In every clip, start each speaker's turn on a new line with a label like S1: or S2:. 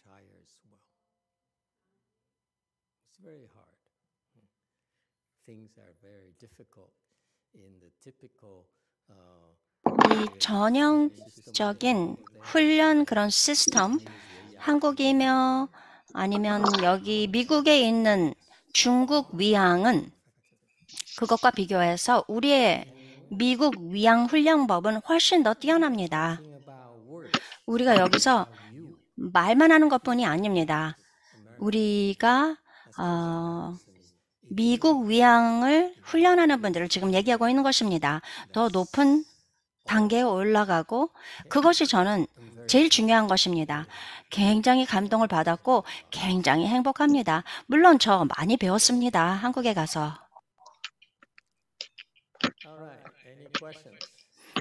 S1: child's will. It's very hard. Things are very difficult in the typical. Uh,
S2: 이 전형적인 훈련 그런 시스템, 한국이며 아니면 여기 미국에 있는 중국 위항은 그것과 비교해서 우리의 미국 위양 훈련법은 훨씬 더 뛰어납니다. 우리가 여기서 말만 하는 것뿐이 아닙니다. 우리가 어, 미국 위양을 훈련하는 분들을 지금 얘기하고 있는 것입니다. 더 높은 단계에 올라가고 그것이 저는 제일 중요한 것입니다. 굉장히 감동을 받았고 굉장히 행복합니다. 물론 저 많이 배웠습니다. 한국에 가서.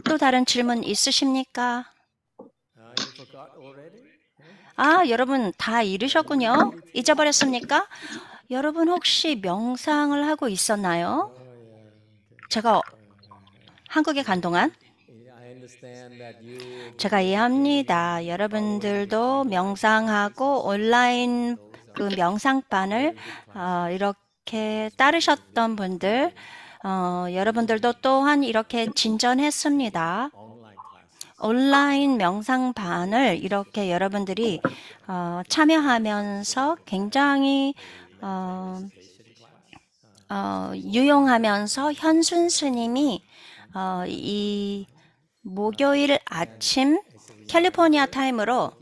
S2: 또 다른 질문 있으십니까? Uh, 아, 여러분 다 잃으셨군요. 잊어버렸습니까? 여러분 혹시 명상을 하고 있었나요? 제가 한국에 간 동안 제가 이해합니다. 여러분들도 명상하고 온라인 그 명상반을 어, 이렇게 따르셨던 분들 어, 여러분들도 또한 이렇게 진전했습니다. 온라인 명상반을 이렇게 여러분들이 어, 참여하면서 굉장히 어, 어, 유용하면서 현순 스님이 어, 이 목요일 아침 캘리포니아 타임으로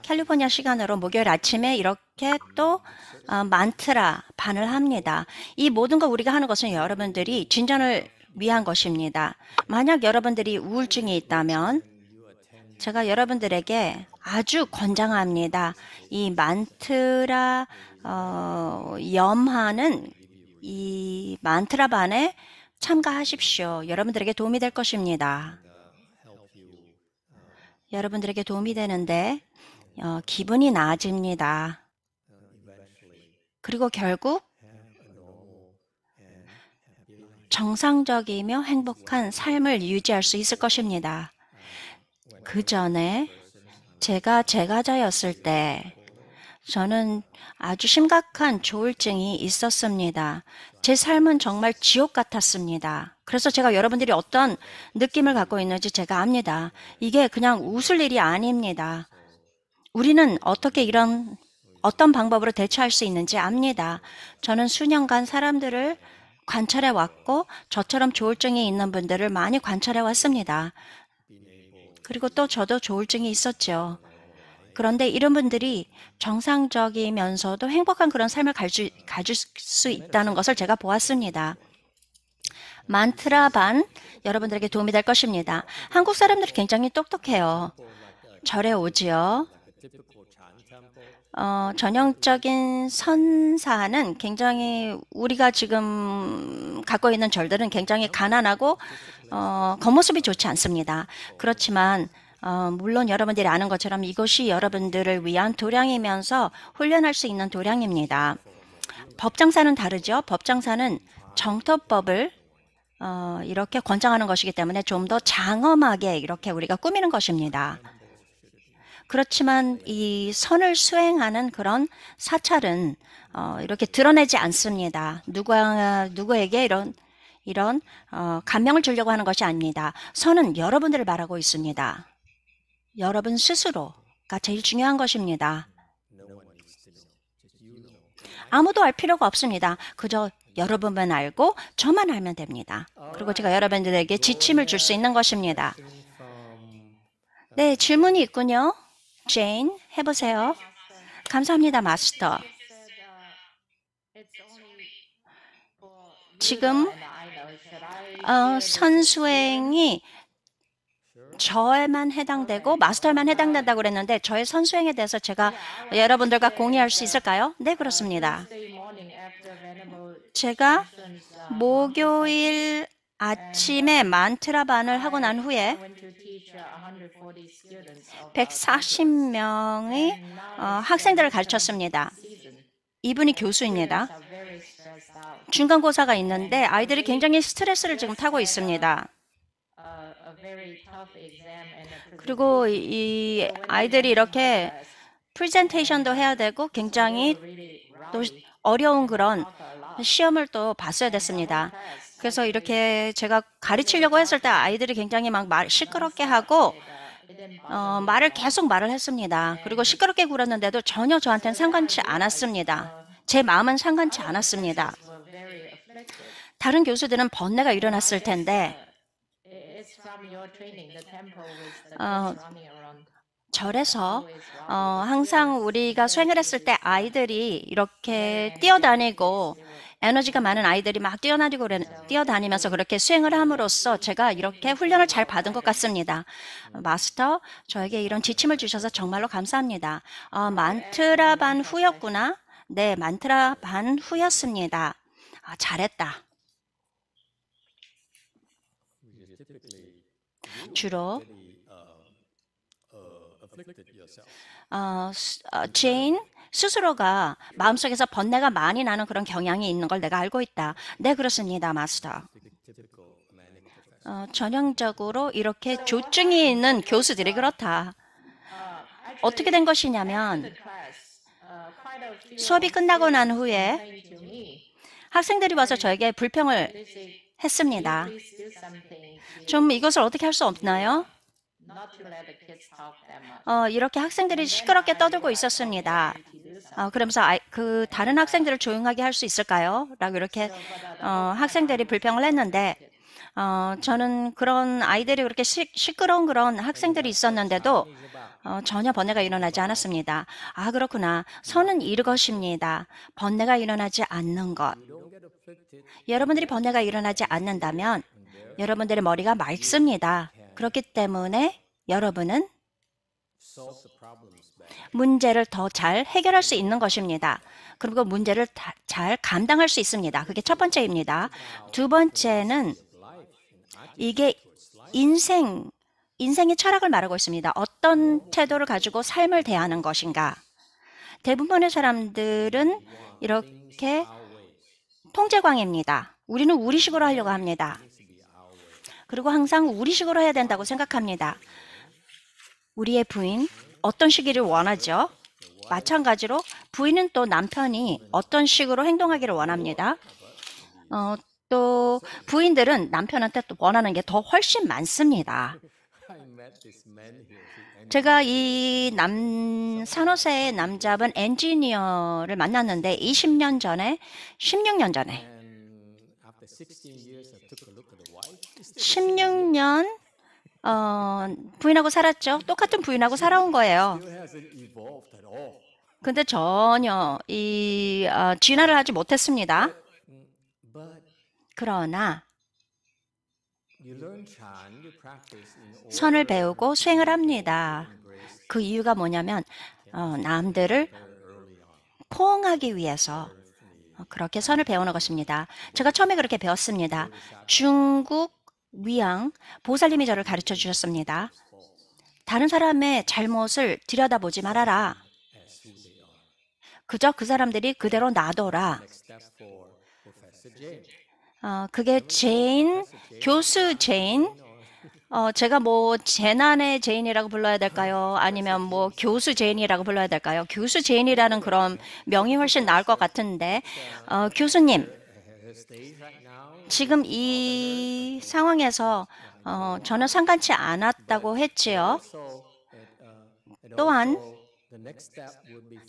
S2: 캘리포니아 시간으로 목요일 아침에 이렇게 또 어, 만트라 반을 합니다. 이 모든 거 우리가 하는 것은 여러분들이 진전을 위한 것입니다. 만약 여러분들이 우울증이 있다면 예. 제가 여러분들에게 아주 권장합니다. 이 만트라 어, 염하는 이 만트라반에 참가하십시오. 여러분들에게 도움이 될 것입니다. 여러분들에게 도움이 되는데 어, 기분이 나아집니다. 그리고 결국 정상적이며 행복한 삶을 유지할 수 있을 것입니다. 그 전에 제가 제과자였을때 저는 아주 심각한 조울증이 있었습니다. 제 삶은 정말 지옥 같았습니다. 그래서 제가 여러분들이 어떤 느낌을 갖고 있는지 제가 압니다. 이게 그냥 웃을 일이 아닙니다. 우리는 어떻게 이런 어떤 방법으로 대처할 수 있는지 압니다. 저는 수년간 사람들을 관찰해 왔고 저처럼 조울증이 있는 분들을 많이 관찰해 왔습니다. 그리고 또 저도 조울증이 있었죠. 그런데 이런 분들이 정상적이면서도 행복한 그런 삶을 가질, 가질 수 있다는 것을 제가 보았습니다. 만트라 반 여러분들에게 도움이 될 것입니다. 한국 사람들이 굉장히 똑똑해요. 절에 오지요. 어, 전형적인 선사는 굉장히 우리가 지금 갖고 있는 절들은 굉장히 가난하고 어, 겉모습이 좋지 않습니다. 그렇지만 어, 물론 여러분들이 아는 것처럼 이것이 여러분들을 위한 도량이면서 훈련할 수 있는 도량입니다. 법장사는 다르죠. 법장사는 정토법을 어, 이렇게 권장하는 것이기 때문에 좀 더 장엄하게 이렇게 우리가 꾸미는 것입니다. 그렇지만 이 선을 수행하는 그런 사찰은 어, 이렇게 드러내지 않습니다. 누가 누구에게 이런 이런 어, 감명을 주려고 하는 것이 아닙니다. 선은 여러분들을 말하고 있습니다. 여러분 스스로가 제일 중요한 것입니다. 아무도 알 필요가 없습니다. 그저 여러분만 알고 저만 알면 됩니다. 그리고 제가 여러분들에게 지침을 줄 수 있는 것입니다. 네, 질문이 있군요. 제인 해보세요. 감사합니다, 마스터. 지금 어, 선수행이 저에만 해당되고 마스터만 에 해당된다고 그랬는데 저의 선수행에 대해서 제가 여러분들과 공유할 수 있을까요? 네, 그렇습니다. 제가 목요일 아침에 만트라반을 하고 난 후에 140명의 어, 학생들을 가르쳤습니다. 이분이 교수입니다. 중간고사가 있는데 아이들이 굉장히 스트레스를 지금 타고 있습니다. 그리고 이 아이들이 이렇게 프레젠테이션도 해야 되고 굉장히 또 어려운 그런 시험을 또 봤어야 됐습니다. 그래서 이렇게 제가 가르치려고 했을 때 아이들이 굉장히 막 말, 시끄럽게 하고 어, 말을 계속 말을 했습니다. 그리고 시끄럽게 굴었는데도 전혀 저한테는 상관치 않았습니다. 제 마음은 상관치 않았습니다. 다른 교수들은 번뇌가 일어났을 텐데 어, 절에서 어, 항상 우리가 수행을 했을 때 아이들이 이렇게 뛰어다니고 에너지가 많은 아이들이 막뛰어나니고 뛰어다니면서 그렇게 수행을 함으로써 제가 이렇게 훈련을 잘 받은 것 같습니다. 마스터, 저에게 이런 지침을 주셔서 정말로 감사합니다. 어, 만트라 반 후였구나. 네, 만트라 반 후였습니다. 아, 잘했다. 주로 어, 제인 스스로가 마음속에서 번뇌가 많이 나는 그런 경향이 있는 걸 내가 알고 있다. 네, 그렇습니다, 마스터. 어, 전형적으로 이렇게 조증이 있는 교수들이 그렇다. 어떻게 된 것이냐면 수업이 끝나고 난 후에 학생들이 와서 저에게 불평을 했습니다. 좀 이것을 어떻게 할 수 없나요? 어, 이렇게 학생들이 시끄럽게 떠들고 있었습니다. 어, 그러면서 아이, 그 다른 학생들을 조용하게 할 수 있을까요? 라고 이렇게 어, 학생들이 불평을 했는데 어, 저는 그런 아이들이 그렇게 시, 시끄러운 그런 학생들이 있었는데도 어, 전혀 번뇌가 일어나지 않았습니다. 아 그렇구나. 선은 이것입니다. 번뇌가 일어나지 않는 것. 여러분들이 번뇌가 일어나지 않는다면 여러분들의 머리가 맑습니다. 그렇기 때문에 여러분은 문제를 더 잘 해결할 수 있는 것입니다. 그리고 문제를 잘 감당할 수 있습니다. 그게 첫 번째입니다. 두 번째는 이게 인생, 인생의 철학을 말하고 있습니다. 어떤 태도를 가지고 삶을 대하는 것인가. 대부분의 사람들은 이렇게 통제광입니다. 우리는 우리식으로 하려고 합니다. 그리고 항상 우리식으로 해야 된다고 생각합니다. 우리의 부인 어떤 시기를 원하죠? 마찬가지로 부인은 또 남편이 어떤 식으로 행동하기를 원합니다. 어, 또 부인들은 남편한테 또 원하는 게 더 훨씬 많습니다. 제가 이남 산호세의 남자분 엔지니어를 만났는데 20년 전에 16년 전에 16년 어, 부인하고 살았죠. 똑같은 부인하고 살아온 거예요. 근데 전혀 이 어, 진화를 하지 못했습니다. 그러나 선을 배우고 수행을 합니다. 그 이유가 뭐냐면 어, 남들을 포옹하기 위해서 어, 그렇게 선을 배우는 것입니다. 제가 처음에 그렇게 배웠습니다. 중국 위양, 보살님이 저를 가르쳐 주셨습니다. 다른 사람의 잘못을 들여다보지 말아라. 그저 그 사람들이 그대로 놔둬라. 어, 그게 제인, 교수 제인, 어, 제가 뭐 재난의 제인이라고 불러야 될까요? 아니면 뭐 교수 제인이라고 불러야 될까요? 교수 제인이라는 그런 명이 훨씬 나을 것 같은데, 어, 교수님, 지금 이 상황에서 어, 전혀 상관치 않았다고 했지요.
S1: 또한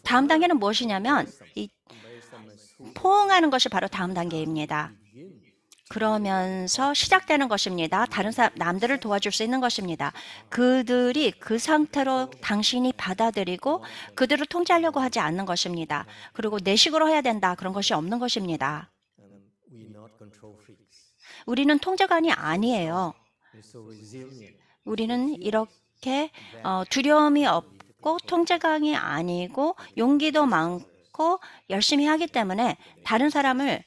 S1: 다음 단계는 무엇이냐면 이
S2: 포옹하는 것이 바로 다음 단계입니다. 그러면서 시작되는 것입니다. 다른 사람, 남들을 도와줄 수 있는 것입니다. 그들이 그 상태로 당신이 받아들이고 그들을 통제하려고 하지 않는 것입니다. 그리고 내식으로 해야 된다. 그런 것이 없는 것입니다. 우리는 통제관이 아니에요.
S1: 우리는 이렇게 어,
S2: 두려움이 없고 통제관이 아니고 용기도 많고 열심히 하기 때문에 다른 사람을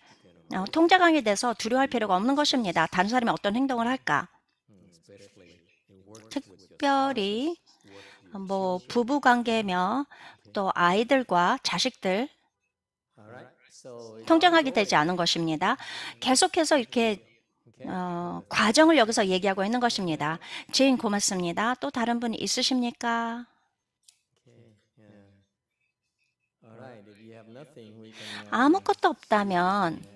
S2: 어, 통제관이 돼서 두려워할 필요가 없는 것입니다. 다른 사람이 어떤 행동을 할까? 특별히 뭐 부부 관계며 또 아이들과 자식들 통정하게 되지 않은 것입니다. 계속해서 이렇게 어, 과정을 여기서 얘기하고 있는 것입니다. 제인 고맙습니다. 또 다른 분 있으십니까? 예.
S1: Uh, 아무것도 없다면
S2: 예,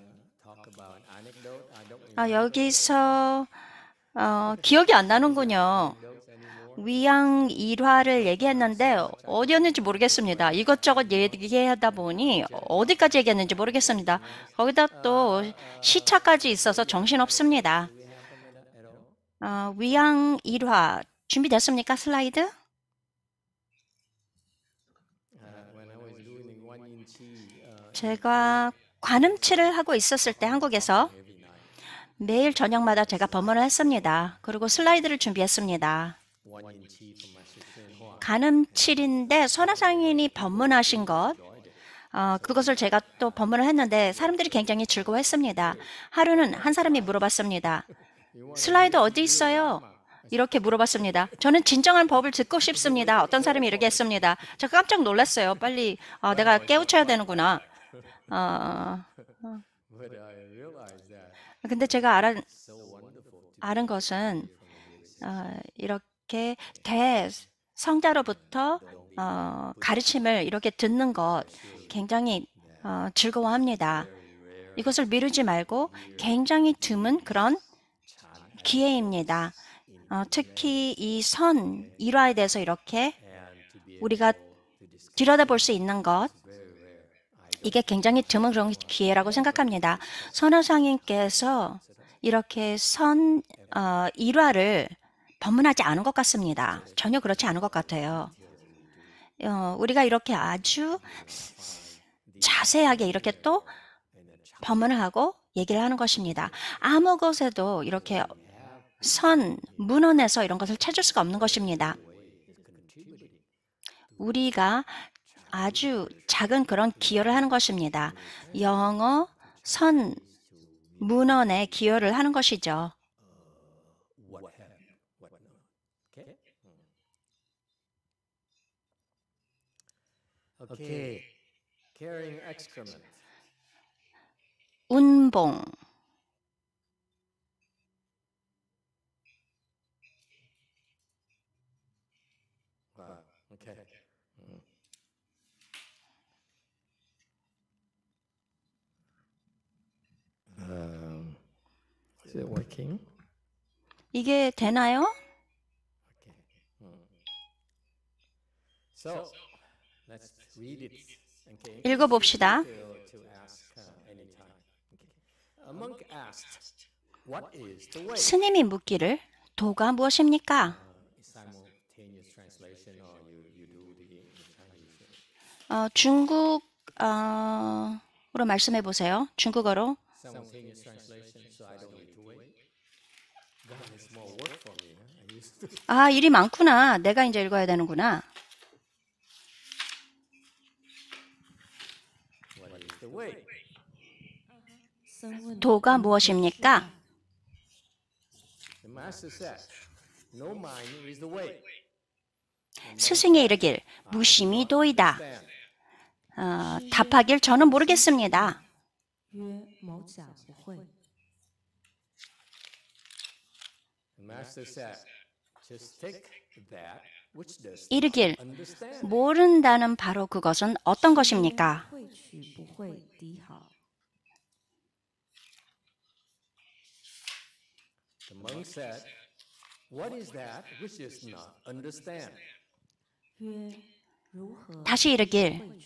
S2: 아, 여기서 어, 기억이 안 나는군요. 위양 일화를 얘기했는데 어디였는지 모르겠습니다. 이것저것 얘기하다 보니 어디까지 얘기했는지 모르겠습니다. 거기다 또 시차까지 있어서 정신없습니다. 어, 위양 일화 준비됐습니까? 슬라이드? 제가 관음치를 하고 있었을 때 한국에서 매일 저녁마다 제가 법문을 했습니다. 그리고 슬라이드를 준비했습니다. 간음칠인데 선화상인이 법문하신 것 어, 그것을 제가 또 법문을 했는데 사람들이 굉장히 즐거워했습니다. 하루는 한 사람이 물어봤습니다. 슬라이드 어디 있어요? 이렇게 물어봤습니다. 저는 진정한 법을 듣고 싶습니다. 어떤 사람이 이렇게 했습니다. 저 깜짝 놀랐어요. 빨리 어, 내가 깨우쳐야 되는구나. 어, 어. 근데 제가 알은 아는 것은 어, 이렇게 이렇게 대 성자로부터 어, 가르침을 이렇게 듣는 것 굉장히 어, 즐거워합니다. 이것을 미루지 말고 굉장히 드문 그런 기회입니다. 어, 특히 이 선 일화에 대해서 이렇게 우리가 들여다볼 수 있는 것 이게 굉장히 드문 그런 기회라고 생각합니다. 선호상인께서 이렇게 선 어, 일화를 법문하지 않은 것 같습니다. 전혀 그렇지 않은 것 같아요. 어, 우리가 이렇게 아주 자세하게 이렇게 또법문 하고 얘기를 하는 것입니다. 아무 것에도 이렇게 선, 문헌에서 이런 것을 찾을 수가 없는 것입니다. 우리가 아주 작은 그런 기여를 하는 것입니다. 영어, 선, 문헌에 기여를 하는 것이죠.
S1: Okay. Carrying excrement.
S2: 운봉.
S1: Wow. Okay.
S2: Um, is it working? 이게 되나요?
S1: Okay. Mm. So, let's
S2: 읽어봅시다.
S1: 스님이 묻기를
S2: 도가 무엇입니까? Uh, 어, 중국어로 말씀해 보세요. 중국어로. 아 일이 많구나. 내가 이제 읽어야 되는구나. 도가 무엇입니까? 스승의 이르길 무심히 도이다. 어, 답하길 저는 모르겠습니다. 이르길 모른다는 바로 그것은 어떤 것입니까? 다시 이르길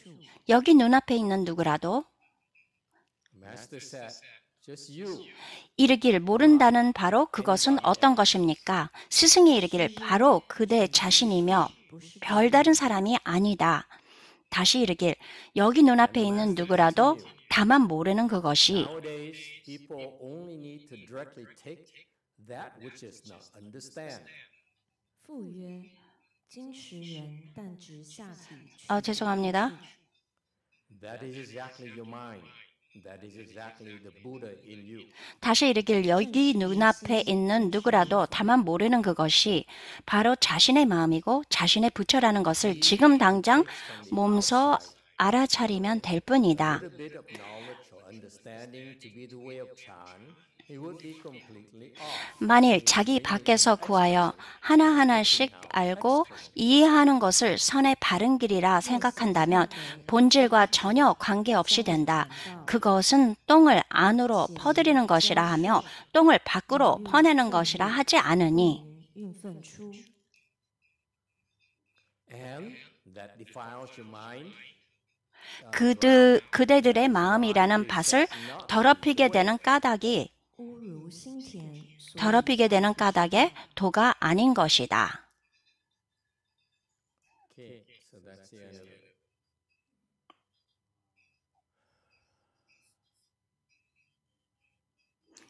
S2: 여기 눈앞에 있는 누구라도 이르길 모른다는 바로 그것은 어떤 것입니까? 스승이 이르길 바로 그대 자신이며 별다른 사람이 아니다. 다시 이르길 여기 눈앞에 있는 누구라도 다만 모르는 그것이 어, 죄송합니다. 다시 이르길 여기 눈앞에 있는 누구라도 다만 모르는 그것이 바로 자신의 마음이고 자신의 부처라는 것을 지금 당장 몸소 알아차리면 될 뿐이다. 만일 자기 밖에서 구하여 하나하나씩 알고 이해하는 것을 선의 바른 길이라 생각한다면 본질과 전혀 관계없이 된다. 그것은 똥을 안으로 퍼드리는 것이라 하며 똥을 밖으로 퍼내는 것이라 하지 않으니 그들, 그대들의 마음이라는 밭을 더럽히게 되는 까닭이 더럽히게 되는 까닭에 도가 아닌 것이다.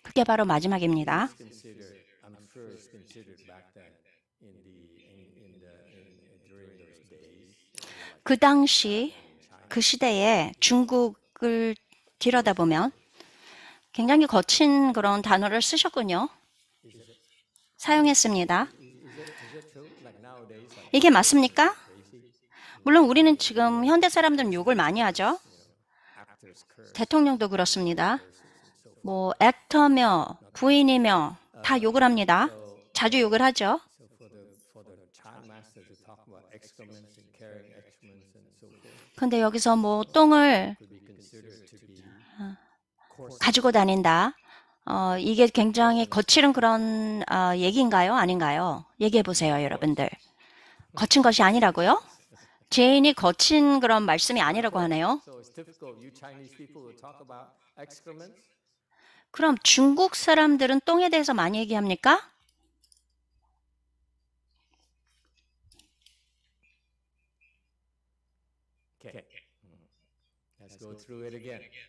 S2: 그게 바로 마지막입니다. 그 당시 그 시대에 중국을 들여다보면 굉장히 거친 그런 단어를 쓰셨군요. 사용했습니다. 이게 맞습니까? 물론 우리는 지금 현대 사람들은 욕을 많이 하죠. 대통령도 그렇습니다. 뭐 액터며 부인이며 다 욕을 합니다. 자주 욕을 하죠. 근데 여기서 뭐 똥을 가지고 다닌다. 어, 이게 굉장히 거칠은 그런 어, 얘기인가요? 아닌가요? 얘기해 보세요, 여러분들. 거친 것이 아니라고요? 제인이 거친 그런 말씀이 아니라고 하네요. 그럼 중국 사람들은 똥에 대해서 많이 얘기합니까? Mm.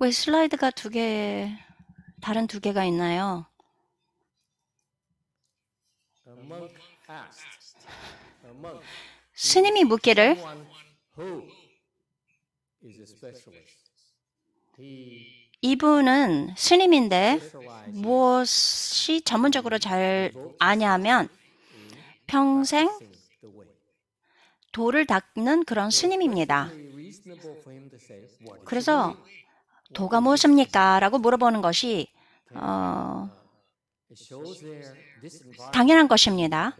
S2: 왜 슬라이드가 두 개, 다른 두 개가 있나요? 스님이 묻기를 이분은 스님인데 무엇이 전문적으로 잘 아냐면 평생 돌을 닦는 그런 스님입니다. 그래서 도가 무엇입니까? 라고 물어보는 것이 어,
S1: 당연한 것입니다.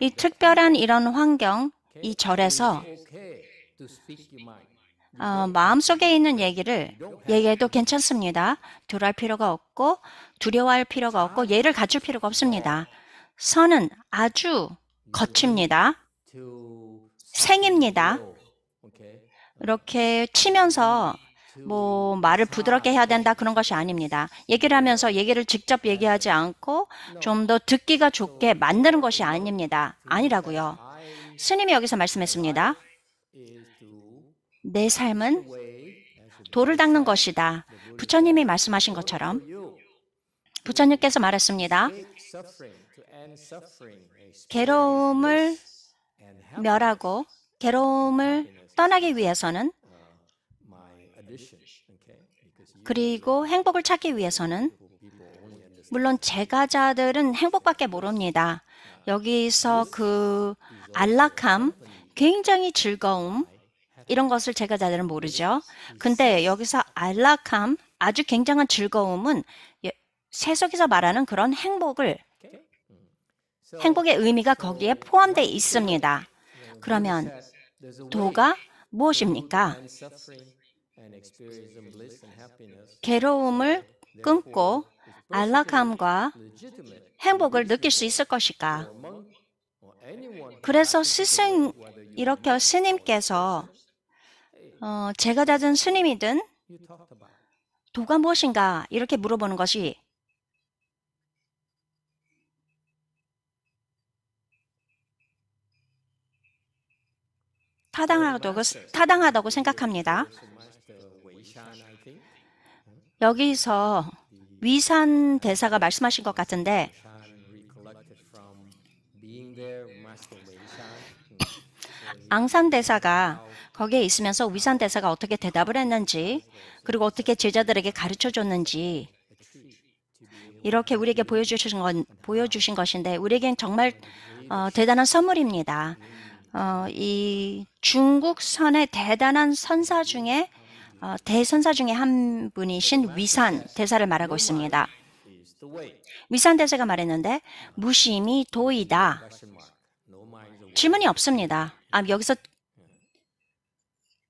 S1: 이 특별한 이런
S2: 환경, 이 절에서 어, 마음속에 있는 얘기를 얘기해도 괜찮습니다. 두려할 필요가 없고 두려워할 필요가 없고 예를 갖출 필요가 없습니다. 선은 아주 거칩니다. 생입니다. 이렇게 치면서 뭐, 뭐 말을 부드럽게 해야 된다 그런 것이 아닙니다. 얘기를 하면서 얘기를 직접 얘기하지 않고 좀 더 듣기가 좋게 만드는 것이 아닙니다. 그 아니라고요. 스님이 여기서 말씀했습니다. 내 삶은 돌을 닦는 것이다. 부처님이 말씀하신 것처럼 부처님께서 말했습니다. 괴로움을 멸하고 괴로움을 떠나기 위해서는 그리고 행복을 찾기 위해서는 물론 제가자들은 행복밖에 모릅니다. 여기서 그 안락함, 굉장히 즐거움 이런 것을 제가자들은 모르죠. 근데 여기서 안락함, 아주 굉장한 즐거움은 세속에서 말하는 그런 행복을 행복의 의미가 거기에 포함되어 있습니다. 그러면 도가 무엇입니까? 괴로움을 끊고 안락함과 행복을 느낄 수 있을 것일까? 그래서 스승 이렇게 스님께서 어, 제가 다든 스님이든 도가 무엇인가 이렇게 물어보는 것이 타당하다고, 타당하다고 생각합니다. 여기서 위산 대사가 말씀하신 것 같은데 앙산 대사가 거기에 있으면서 위산 대사가 어떻게 대답을 했는지 그리고 어떻게 제자들에게 가르쳐 줬는지 이렇게 우리에게 보여주신 건 보여주신 것인데 우리에겐 정말 어, 대단한 선물입니다. 어, 이 중국선의 대단한 선사 중에 어, 대선사 중에 한 분이신 위산 대사를 말하고 있습니다. 위산 대사가 말했는데 무심이 도이다. 질문이 없습니다. 아, 여기서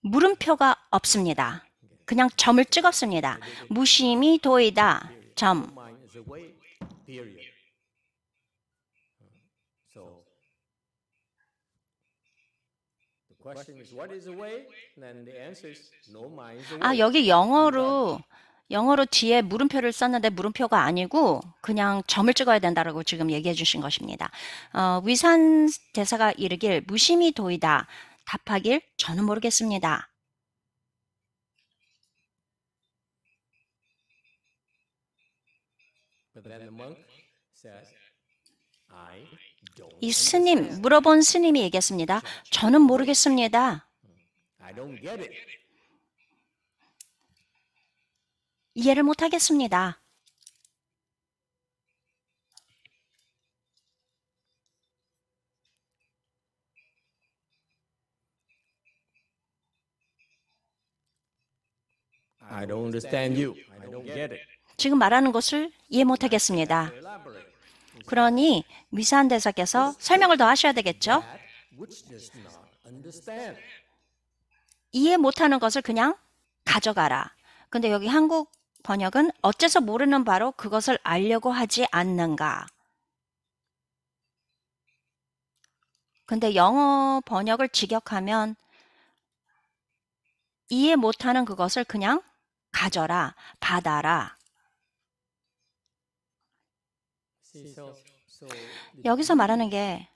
S2: 물음표가 없습니다. 그냥 점을 찍었습니다. 무심이 도이다. 점. 아, 여기 영어로 영어로 뒤에 물음표를 썼는데 물음표가 아니고 그냥 점을 찍어야 된다라고 지금 얘기해 주신 것입니다. 어, 위산 대사가 이르길 무심히 도이다. 답하길 저는 모르겠습니다.
S1: 이 스님,
S2: 물어본 스님이 얘기했습니다. 저는 모르겠습니다. 이해를 못하겠습니다. 지금 말하는 것을 이해 못하겠습니다. 그러니 미사한 대사께서 설명을 더 하셔야 되겠죠. 이해 못하는 것을 그냥 가져가라. 근데 여기 한국 번역은 어째서 모르는 바로 그것을 알려고 하지 않는가. 근데 영어 번역을 직역하면 이해 못하는 그것을 그냥 가져라, 받아라.
S1: 여기서 말하는 게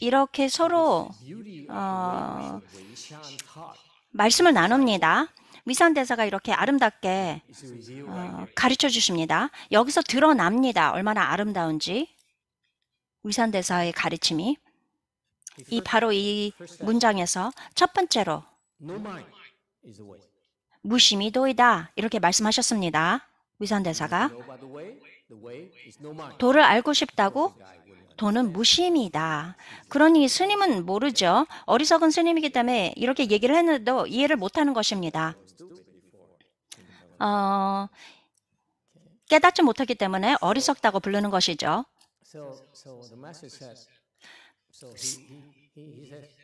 S2: 이렇게 서로 어, 말씀을 나눕니다. 위산 대사가 이렇게 아름답게 어, 가르쳐 주십니다. 여기서 드러납니다. 얼마나 아름다운지 위산 대사의 가르침이 이 바로 이 문장에서 첫 번째로 무심히 도이다 이렇게 말씀하셨습니다. 위산 대사가 도를 알고 싶다고 도는 무심이다. 그러니 스님은 모르죠. 어리석은 스님이기 때문에 이렇게 얘기를 했는데도 이해를 못하는 것입니다. 어, 깨닫지 못하기 때문에 어리석다고 부르는 것이죠.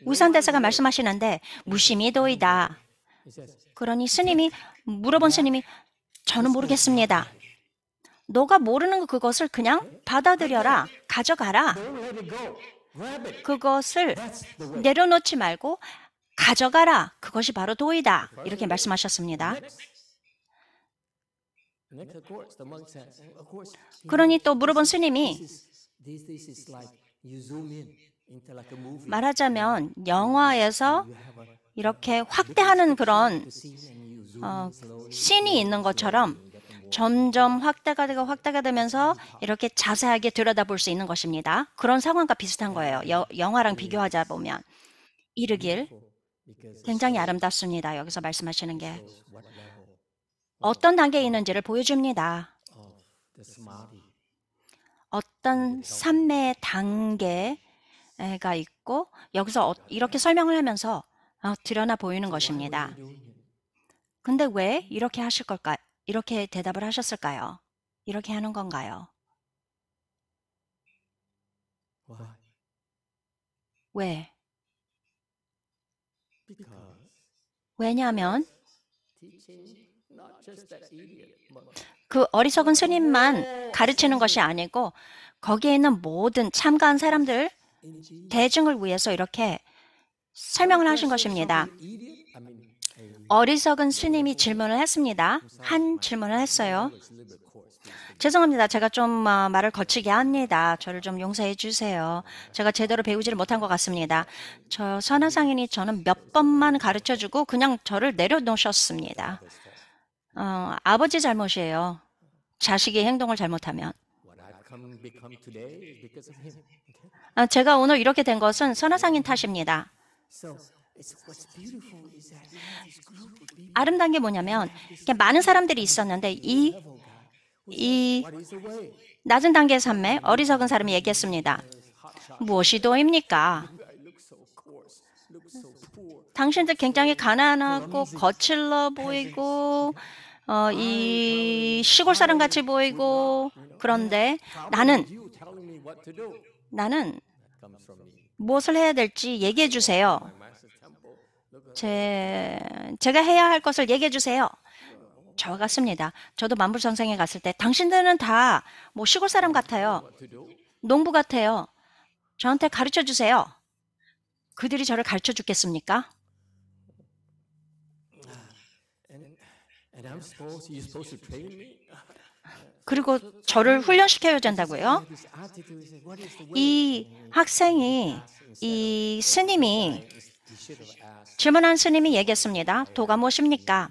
S2: 우산대사가 말씀하시는데 무심이 도이다. 그러니 스님이 물어본 스님이 저는 모르겠습니다. 너가 모르는 그것을 그냥 받아들여라, 가져가라. 그것을 내려놓지 말고 가져가라. 그것이 바로 도이다. 이렇게 말씀하셨습니다. 그러니 또 물어본 스님이 말하자면 영화에서 이렇게 확대하는 그런 어, 씬이 있는 것처럼 점점 확대가 되고 확대가 되면서 이렇게 자세하게 들여다볼 수 있는 것입니다. 그런 상황과 비슷한 거예요. 여, 영화랑 비교하자 보면 이르길 굉장히 아름답습니다. 여기서 말씀하시는 게 어떤 단계에 있는지를 보여줍니다. 어떤 삼매 단계가 있고 여기서 어, 이렇게 설명을 하면서 어, 드러나 보이는 것입니다. 근데 왜 이렇게 하실 걸까요? 이렇게 대답을 하셨을까요? 이렇게 하는 건가요? Why? 왜? Because 왜냐하면 그 어리석은 스님만 가르치는 것이 아니고 거기에 있는 모든 참가한 사람들 대중을 위해서 이렇게 설명을 하신 것입니다. 어리석은 스님이 질문을 했습니다. 한 질문을 했어요. 죄송합니다. 제가 좀 어, 말을 거치게 합니다. 저를 좀 용서해 주세요. 제가 제대로 배우지를 못한 것 같습니다. 저 선화상인이 저는 몇 번만 가르쳐 주고 그냥 저를 내려놓으셨습니다. 어, 아버지 잘못이에요. 자식이 행동을 잘못하면. 아, 제가 오늘 이렇게 된 것은 선화상인 탓입니다. 아름다운 게 뭐냐면 많은 사람들이 있었는데 이, 이 낮은 단계의 산매 어리석은 사람이 얘기했습니다. 무엇이 도입니까? 당신들 굉장히 가난하고 거칠러 보이고 어, 이 시골 사람 같이 보이고 그런데 나는 나는 무엇을 해야 될지 얘기해 주세요. 제, 제가 해야 할 것을 얘기해 주세요. 저 같습니다. 저도 만불상에 갔을 때 당신들은 다 뭐 시골 사람 같아요. 농부 같아요. 저한테 가르쳐 주세요. 그들이 저를 가르쳐 주겠습니까? 그리고 저를 훈련시켜야 된다고요? 이 학생이, 이 스님이 질문한 스님이 얘기했습니다. 도가 무엇입니까?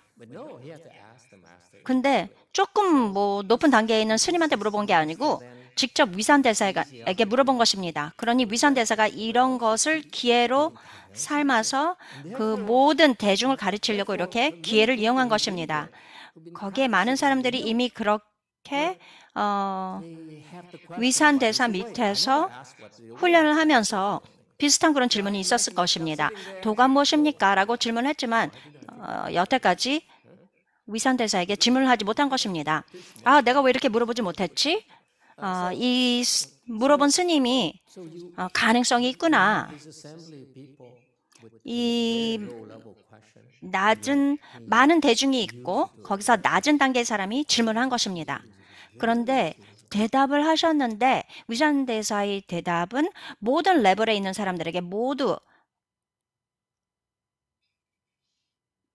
S2: 근데 조금 뭐 높은 단계에 있는 스님한테 물어본 게 아니고 직접 위산 대사에게 물어본 것입니다. 그러니 위산 대사가 이런 것을 기회로 삶아서 그 모든 대중을 가르치려고 이렇게 기회를 이용한 것입니다. 거기에 많은 사람들이 이미 그렇게 어, 위산 대사 밑에서 훈련을 하면서 비슷한 그런 질문이 있었을 것입니다. 도가 무엇입니까? 라고 질문했지만 어, 여태까지 위산 대사에게 질문을 하지 못한 것입니다. 아, 내가 왜 이렇게 물어보지 못했지? 어, 이 물어본 스님이 어, 가능성이 있구나.
S1: 이
S2: 낮은 많은 대중이 있고 거기서 낮은 단계의 사람이 질문을 한 것입니다. 그런데 대답을 하셨는데 위산 대사의 대답은 모든 레벨에 있는 사람들에게 모두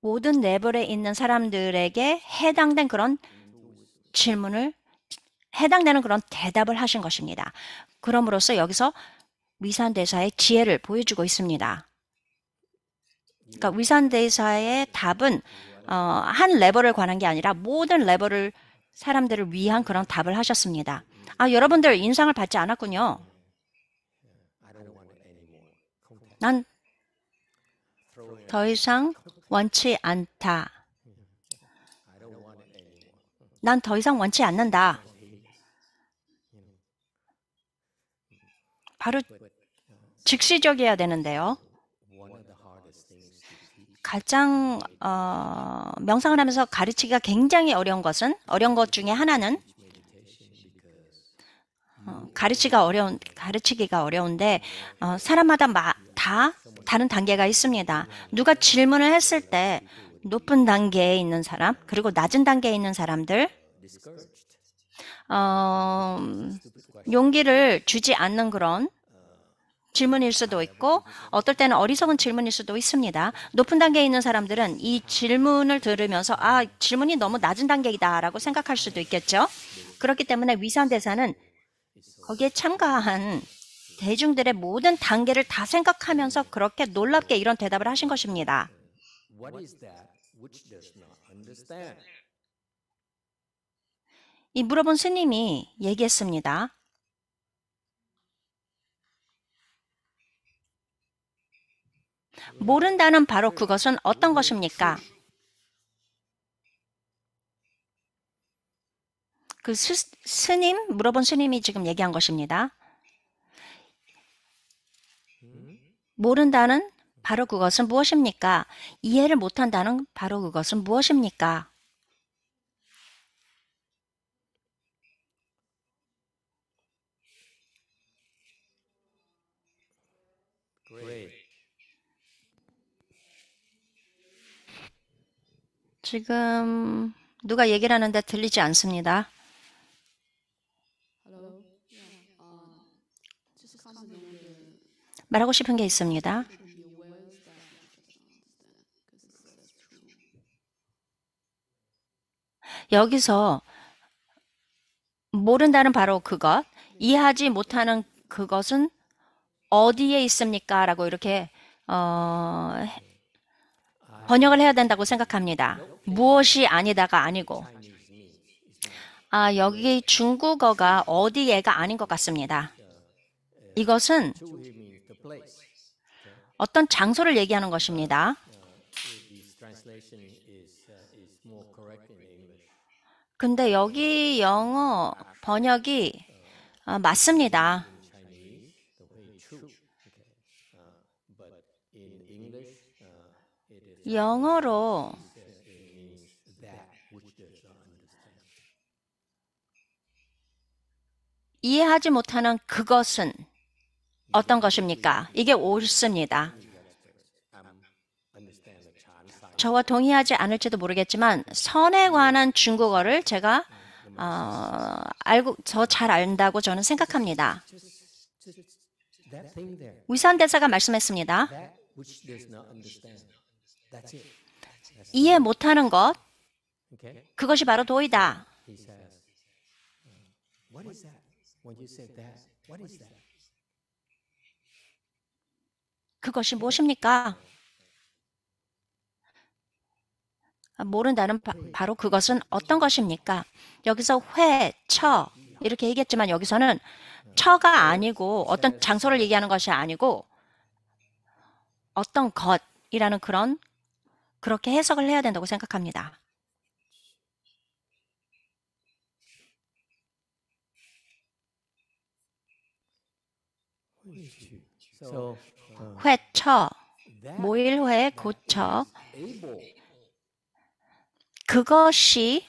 S2: 모든 레벨에 있는 사람들에게 해당된 그런 질문을 해당되는 그런 대답을 하신 것입니다. 그럼으로써 여기서 위산대사의 지혜를 보여주고 있습니다. 그러니까 위산대사의 답은 어, 한 레버를 관한 게 아니라 모든 레버를 사람들을 위한 그런 답을 하셨습니다. 아, 여러분들 인상을 받지 않았군요. 난 더 이상 원치 않다. 난 더 이상 원치 않는다. 바로 즉시적이어야 되는데요. 가장 어, 명상을 하면서 가르치기가 굉장히 어려운 것은 어려운 것 중에 하나는 어, 가르치기가 어려운 가르치기가 어려운데 어, 사람마다 마, 다 다른 단계가 있습니다. 누가 질문을 했을 때 높은 단계에 있는 사람 그리고 낮은 단계에 있는 사람들 어, 용기를 주지 않는 그런 질문일 수도 있고 어떨 때는 어리석은 질문일 수도 있습니다. 높은 단계에 있는 사람들은 이 질문을 들으면서 아 질문이 너무 낮은 단계이다라고 생각할 수도 있겠죠. 그렇기 때문에 위선 대사는 거기에 참가한 대중들의 모든 단계를 다 생각하면서 그렇게 놀랍게 이런 대답을 하신 것입니다. 이 물어본 스님이 얘기했습니다. 모른다는 바로 그것은 어떤 것입니까? 그 스, 스님 물어본 스님이 지금 얘기한 것입니다. 모른다는 바로 그것은 무엇입니까? 이해를 못한다는 바로 그것은 무엇입니까? 지금 누가 얘기를 하는데 들리지 않습니다. 말하고 싶은 게 있습니다. 여기서 모른다는 바로 그것, 이해하지 못하는 그것은 어디에 있습니까? 라고 이렇게 어, 번역을 해야 된다고 생각합니다. 무엇이 아니다가 아니고 아 여기 중국어가 어디에가 아닌 것 같습니다. 이것은 어떤 장소를 얘기하는 것입니다. 근데 여기 영어 번역이 아, 맞습니다. 영어로 이해하지 못하는 그것은 어떤 것입니까? 이게 옳습니다. 저와 동의하지 않을지도 모르겠지만 선에 관한 중국어를 제가 어, 알고 저 잘 안다고 저는 생각합니다. 위산 대사가 말씀했습니다. 이해 못하는 것 그것이 바로 도이다.
S1: when you say that, what is that?
S2: 그것이 무엇입니까? 모른다는 바, 네. 로 그것은 어떤 것입니까? 여기서 회, 처 이렇게 얘기했지만 여기서는 네. 처가 네. 아니고 어떤 장소를 얘기하는 것이 아니고 어떤 것이라는 그런 그렇게 해석을 해야 된다고 생각합니다. 어, 어. 회처 모일회 고쳐 그것이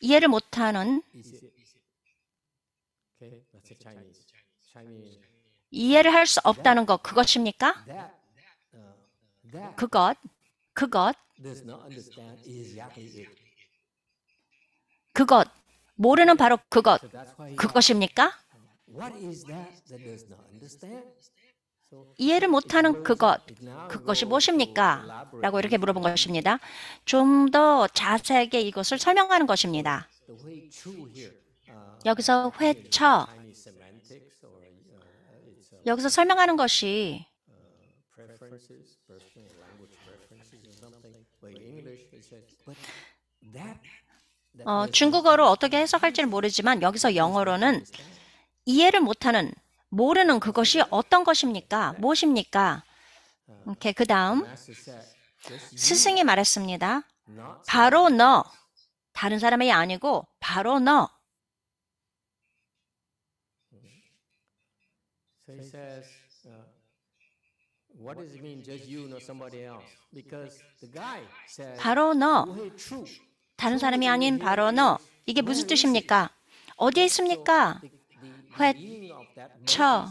S2: 이해를 못하는 이해를 할 수 없다는 것 그것입니까?
S1: Uh,
S2: 그것 그것 그것 모르는 바로 그것 그것입니까? 이해를 못하는 그것, 그것이 무엇입니까? 라고 이렇게 물어본 것입니다. 좀 더 자세하게 이것을 설명하는 것입니다.
S1: 여기서 회처, 여기서 설명하는 것이
S2: 어, 중국어로 어떻게 해석할지는 모르지만 여기서 영어로는 이해를 못하는 모르는 그것이 음. 어떤 것입니까? 네. 무엇입니까? 어, 이렇게 그 다음 그 스승이 말했습니다. 바로 너 다른 사람이 아니고 바로 너.
S1: 바로 너.
S2: 다른 사람이 아닌 바로 너. 이게 무슨 뜻입니까? 어디에 있습니까? 회처.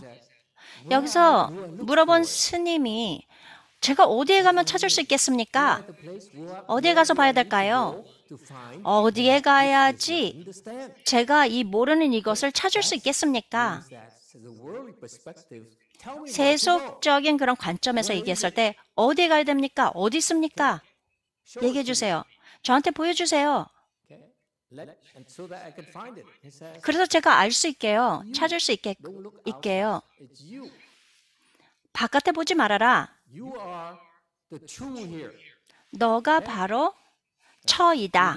S2: 여기서 물어본 스님이 제가 어디에 가면 찾을 수 있겠습니까? 어디에 가서 봐야 될까요? 어디에 가야지 제가 이 모르는 이것을 찾을 수 있겠습니까? 세속적인 그런 관점에서 얘기했을 때 어디 에 가야 됩니까? 어디 있습니까? 얘기해 주세요. 저한테 보여주세요.
S1: 그래서 제가 알
S2: 수 있게요. 찾을 수 있게, 있게요. 바깥에 보지 말아라. 너가 바로 처이다.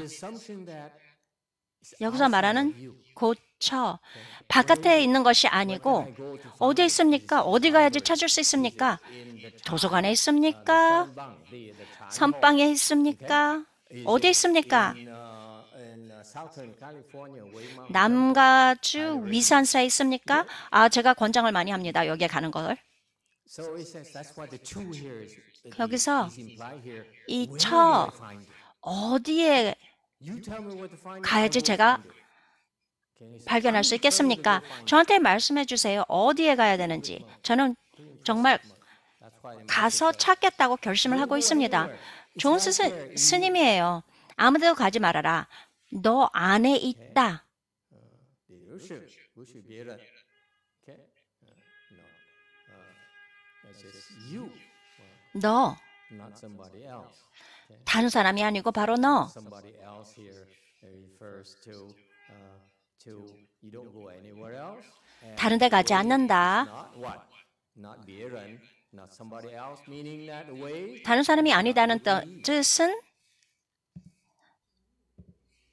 S2: 여기서 말하는 고처. 바깥에 있는 것이 아니고 어디에 있습니까? 어디 가야지 찾을 수 있습니까? 도서관에 uh, 있습니까? 선방에 있습니까? 어디에 있습니까? Uh, 남가주 위산사에 있습니까? 아, 제가 권장을 많이 합니다. 여기에 가는 걸.
S1: 여기서 이 처
S2: 어디에 가야지 제가 발견할 수 있겠습니까? 저한테 말씀해 주세요. 어디에 가야 되는지. 저는 정말 가서 찾겠다고 결심을 하고 있습니다. 좋은 스스, 스님이에요. 아무데도 가지 말아라. 너 안에 있다. 너 다른 사람이 아니고 바로 너.
S1: 다른 데 가지 않는다. 다른 사람이 아니다는
S2: 뜻은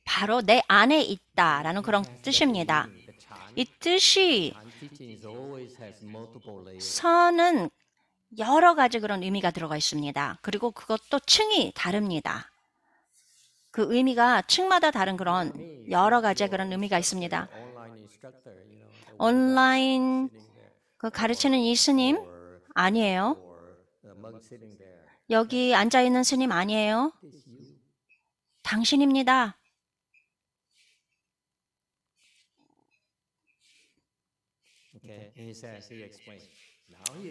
S2: 바로 내 안에 있다라는 그런 뜻입니다. 이 뜻이 선은 여러 가지 그런 의미가 들어가 있습니다. 그리고 그것도 층이 다릅니다. 그 의미가 층마다 다른 그런 여러 가지 그런 의미가 있습니다. 온라인 그 가르치는 이 스님 아니에요. 여기 앉아 있는 스님 아니에요. 당신입니다.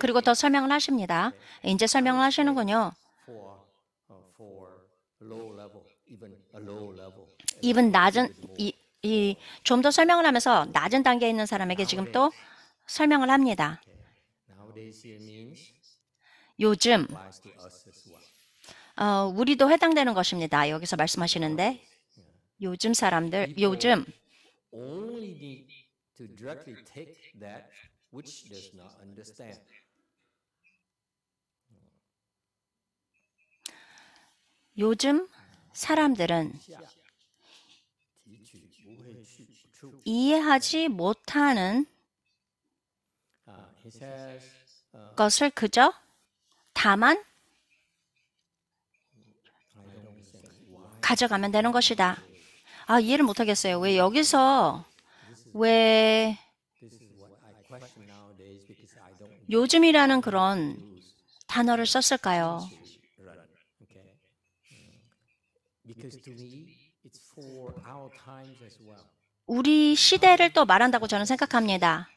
S2: 그리고 더 설명을 하십니다. 이제 설명을 하시는군요.
S1: Uh, even 낮은 이
S2: 좀 더 설명을 하면서 낮은 단계에 있는 사람에게 지금 또 설명을 합니다. 요즘 어, 우리도 해당되는 것입니다. 여기서 말씀하시는데 요즘 사람들 요즘
S1: which does not understand.
S2: 요즘 사람들은 이해하지 못하는
S1: 아, uh,
S2: 것을 그저 다만 가져가면 되는 것이다. 아, 이해를 못하겠어요. 왜 여기서 왜 요즘이라는 그런 단어를 썼을까요? 우리 시대를 또 말한다고 저는 생각합니다.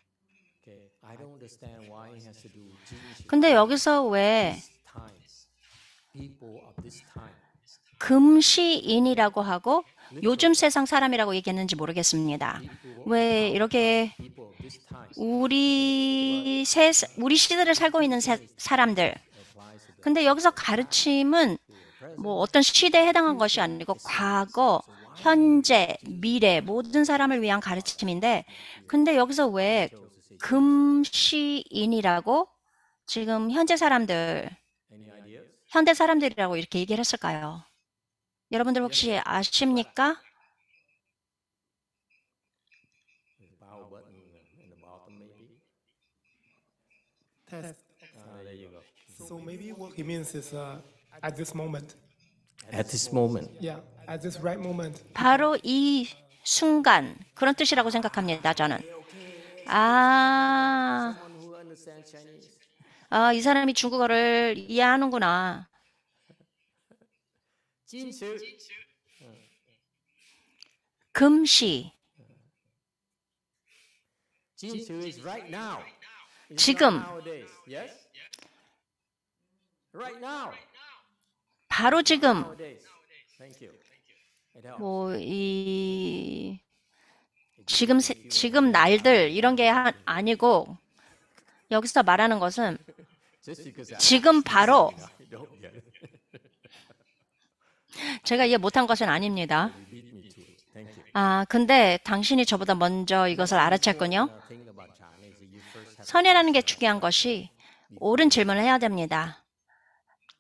S2: 근데 여기서 왜 금시인이라고 하고 그렇죠. 요즘 세상 사람이라고 얘기했는지 모르겠습니다. 왜 아, 이렇게 아, 우리 세 우리 시대를 살고 있는 세, 사람들. 근데 여기서 가르침은 뭐 어떤 시대에 해당한 것이 아니고 과거, 현재, 미래 모든 사람을 위한 가르침인데 근데 여기서 왜 금시인이라고 지금 현재 사람들 현대 사람들이라고 이렇게 얘기를 했을까요? 여러분들 혹시 아십니까?
S1: So maybe what he means is uh, at this moment. At this moment. Yeah, at this right moment.
S2: 바로 이 순간 그런 뜻이라고 생각합니다. 저는. 아, 아, 이 사람이 중국어를 이해하는구나. 禁止. 금시.禁止
S1: is right now. 지금. Yes? Right now.
S2: 바로 지금. 뭐이 지금 세, 지금 날들 이런 게 하, 아니고 여기서 말하는 것은
S1: 지금 바로
S2: 제가 이해 못한 것은 아닙니다. 아, 근데 당신이 저보다 먼저 이것을 알아챘군요. 선이라는 게 중요한 것이 옳은 질문을 해야 됩니다.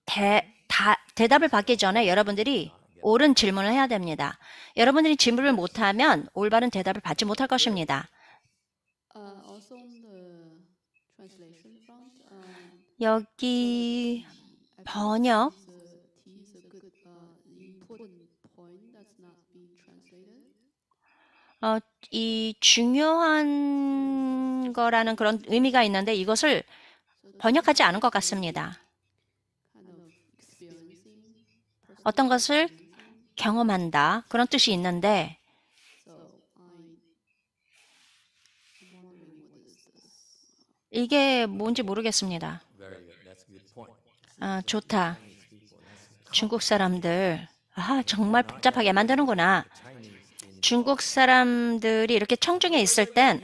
S2: 대, 다, 대답을 받기 전에 여러분들이 아, 네. 옳은 질문을 해야 됩니다. 여러분들이 질문을 못하면 올바른 대답을 받지 못할 것입니다. Uh, um, 여기 번역 어, 이 중요한 거라는 그런 의미가 있는데 이것을 번역하지 않은 것 같습니다. 어떤 것을 경험한다 그런 뜻이 있는데 이게 뭔지 모르겠습니다. 아, 좋다. 중국 사람들 아, 정말 복잡하게 만드는구나. 중국 사람들이 이렇게 청중에 있을 땐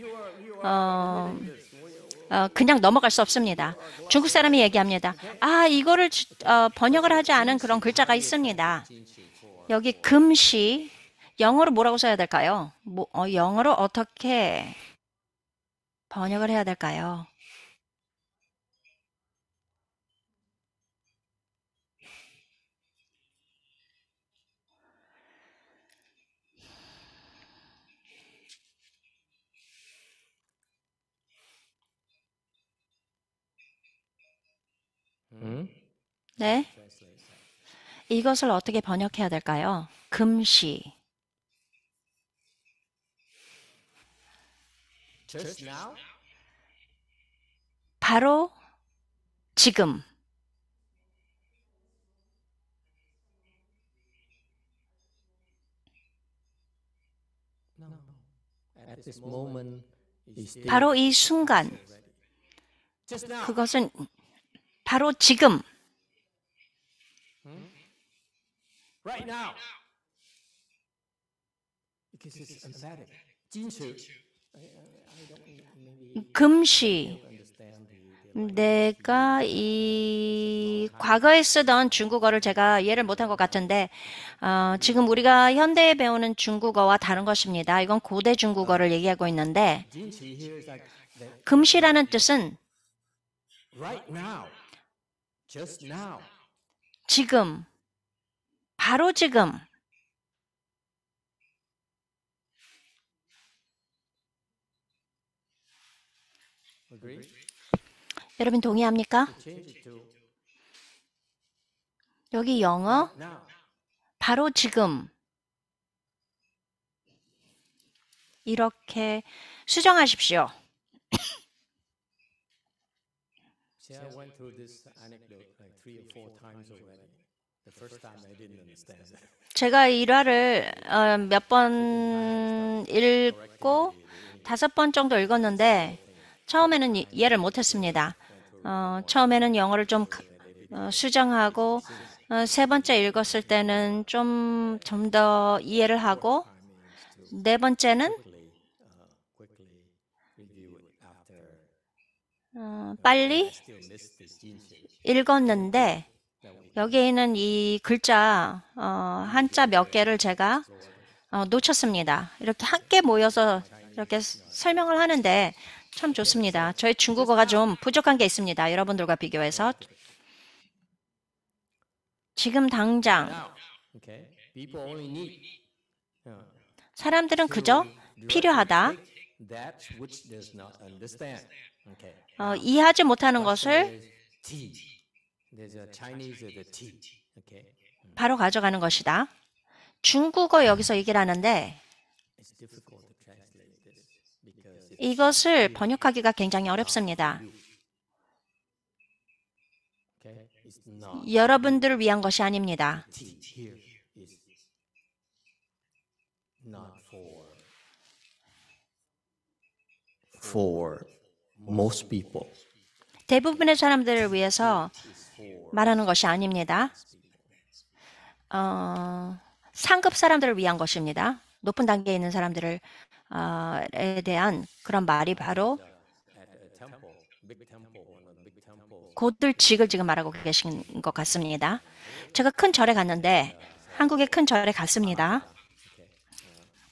S2: 어, 어, 그냥 넘어갈 수 없습니다. 중국 사람이 얘기합니다. 아, 이거를 어, 번역을 하지 않은 그런 글자가 있습니다. 여기 금시 영어로 뭐라고 써야 될까요? 뭐, 어, 영어로 어떻게 번역을 해야 될까요?
S1: 음? 네.
S2: 이것을 어떻게 번역해야 될까요? 금시. 바로 지금.
S1: 바로 이 순간.
S2: 그것은 바로 지금 금시 내가 이 과거에 쓰던 중국어를 제가 이해를 못한 것 같은데 어, 지금 우리가 현대에 배우는 중국어와 다른 것입니다. 이건 고대 중국어를 얘기하고 있는데 금시라는 뜻은 지금 바로 지금 여러분 동의합니까? 여기 영어 바로 지금 이렇게 수정하십시오.
S1: Xia went through this anecdote like three or four times already. The first time I didn't understand it.
S2: 제가 일화를 어, 몇번 읽고 다섯 번 정도 읽었는데 처음에는 이- 이해를 못했습니다. 어, 처음에는 영어를 좀 가- 어, 수정하고 어, 세 번째 읽었을 때는 좀 좀 더 이해를 하고 네 번째는 어, 어, 빨리 읽었는데 여기에 있는 이 글자 어, 한자 몇 개를 제가 어, 놓쳤습니다. 이렇게 함께 모여서 이렇게 설명을 하는데 참 좋습니다. 저희 중국어가 좀 부족한 게 있습니다. 여러분들과 비교해서 지금 당장 어, 사람들은 그저 필요하다. 어, 이해하지 못하는 것을
S1: 음.
S2: 바로 가져가는 것이다. 중국어 여기서 얘기를 하는데 이것을 번역하기가 굉장히 어렵습니다. 여러분들을 위한 것이 아닙니다.
S1: most people.
S2: 대부분의 사람들을 위해서 말하는 것이 아닙니다. 어, 상급 사람들을 위한 것입니다. 높은 단계에 있는 사람들을 어, 에 대한 그런 말이 바로 고들직을 지금 말하고 계신 것 같습니다. 제가 큰 절에 갔는데 한국의 큰 절에 갔습니다.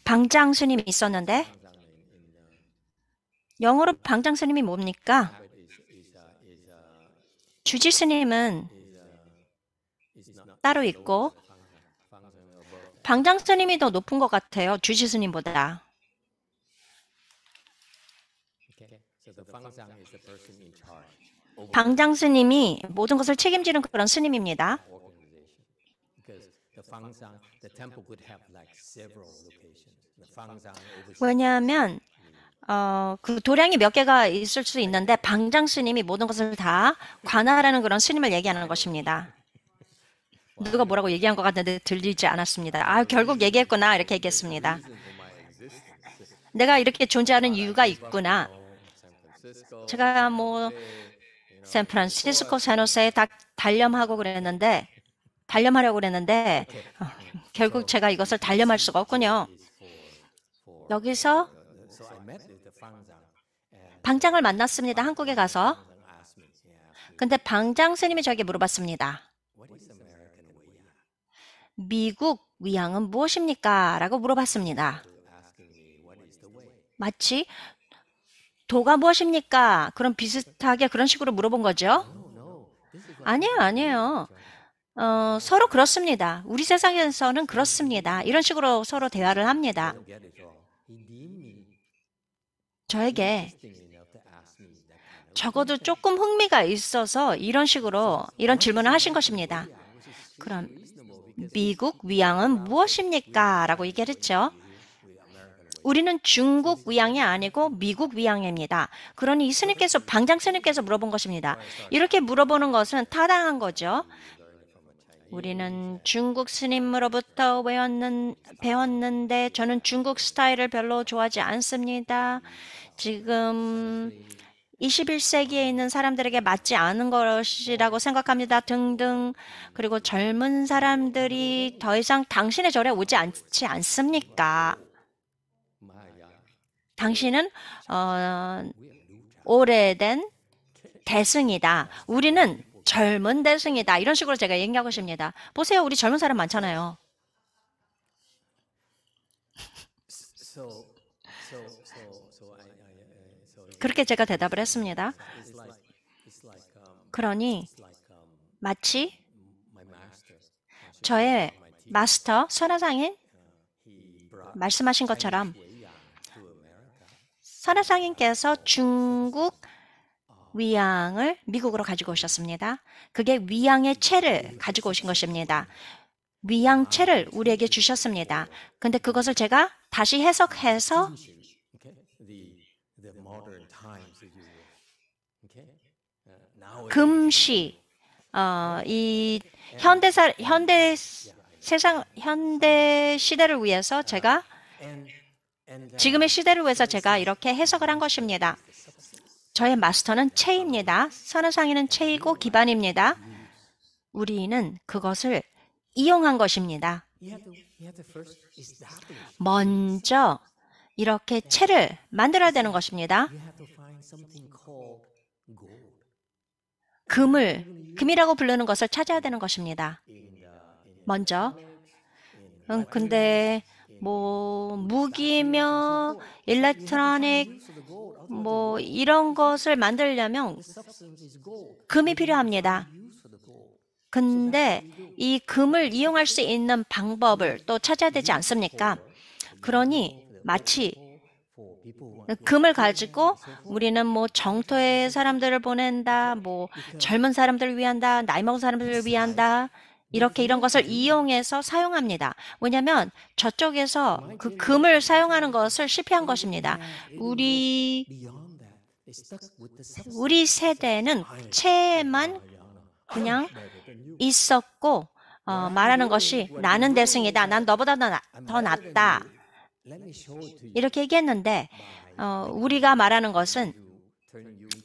S2: 방장 스님이 있었는데 영어로 방장 스님이 뭡니까? 주지 스님은 따로 있고 방장 스님이 더 높은 것 같아요. 주지 스님보다. 방장 스님이 모든 것을 책임지는 그런 스님입니다.
S1: 왜냐하면
S2: 어, 그 도량이 몇 개가 있을 수 있는데 방장 스님이 모든 것을 다 관하라는 그런 스님을 얘기하는 것입니다. 누가 뭐라고 얘기한 것 같은데 들리지 않았습니다. 아, 결국 얘기했구나 이렇게 얘기했습니다. 내가 이렇게 존재하는 이유가 있구나. 제가 뭐 샌프란시스코, 샌호세에 다달하고 그랬는데 달렴하려고 그랬는데 어, 결국 제가 이것을 달렴할 수가 없군요. 여기서 방장을 만났습니다. 한국에 가서. 근데 방장 스님이 저에게 물어봤습니다. 미국 위양은 무엇입니까? 라고 물어봤습니다. 마치 도가 무엇입니까? 그런 비슷하게 그런 식으로 물어본 거죠. 아니에요, 아니에요. 어, 서로 그렇습니다. 우리 세상에서는 그렇습니다. 이런 식으로 서로 대화를 합니다. 저에게 적어도 조금 흥미가 있어서 이런 식으로 이런 질문을 하신 것입니다. 그럼 미국 위양은 무엇입니까? 라고 얘기를 했죠. 우리는 중국 위양이 아니고 미국 위양입니다. 그러니 스님께서 방장 스님께서 물어본 것입니다. 이렇게 물어보는 것은 타당한 거죠. 우리는 중국 스님으로부터 배웠는, 배웠는데 저는 중국 스타일을 별로 좋아하지 않습니다. 지금 21세기에 있는 사람들에게 맞지 않은 것이라고 생각합니다. 등등. 그리고 젊은 사람들이 더 이상 당신의 절에 오지 않지 않습니까? 당신은 어, 오래된 대승이다. 우리는 젊은 대승이다. 이런 식으로 제가 얘기하고 싶습니다. 보세요. 우리 젊은 사람 많잖아요.
S1: 그렇게 제가 대답을 했습니다. 그러니 마치 저의
S2: 마스터 선화상인 말씀하신 것처럼 선화상인께서 중국 위양을 미국으로 가지고 오셨습니다. 그게 위양의 채를 가지고 오신 것입니다. 위양채를 우리에게 주셨습니다. 근데 그것을 제가 다시 해석해서 금시 어, 이 현대사 현대 세상 현대 시대를 위해서 제가 지금의 시대를 위해서 제가 이렇게 해석을 한 것입니다. 저의 마스터는 체입니다. 선의상의는 체이고 기반입니다. 우리는 그것을 이용한 것입니다. 먼저 이렇게 채를 만들어야 되는 것입니다. 금을 금이라고 부르는 것을 찾아야 되는 것입니다. 먼저 음, 근데 뭐 무기며 일렉트로닉 뭐 이런 것을 만들려면 금이 필요합니다. 근데 이 금을 이용할 수 있는 방법을 또 찾아야 되지 않습니까? 그러니 마치 금을 가지고 우리는 뭐 정토에 사람들을 보낸다, 뭐 젊은 사람들을 위한다, 나이 먹은 사람들을 위한다, 이렇게 이런 것을 이용해서 사용합니다. 왜냐하면 저쪽에서 그 금을 사용하는 것을 실패한 것입니다. 우리 우리 세대는 체에만 그냥 있었고 어, 말하는 것이 나는 대승이다, 난 너보다 더, 나, 더 낫다. 이렇게 얘기했는데 어, 우리가 말하는 것은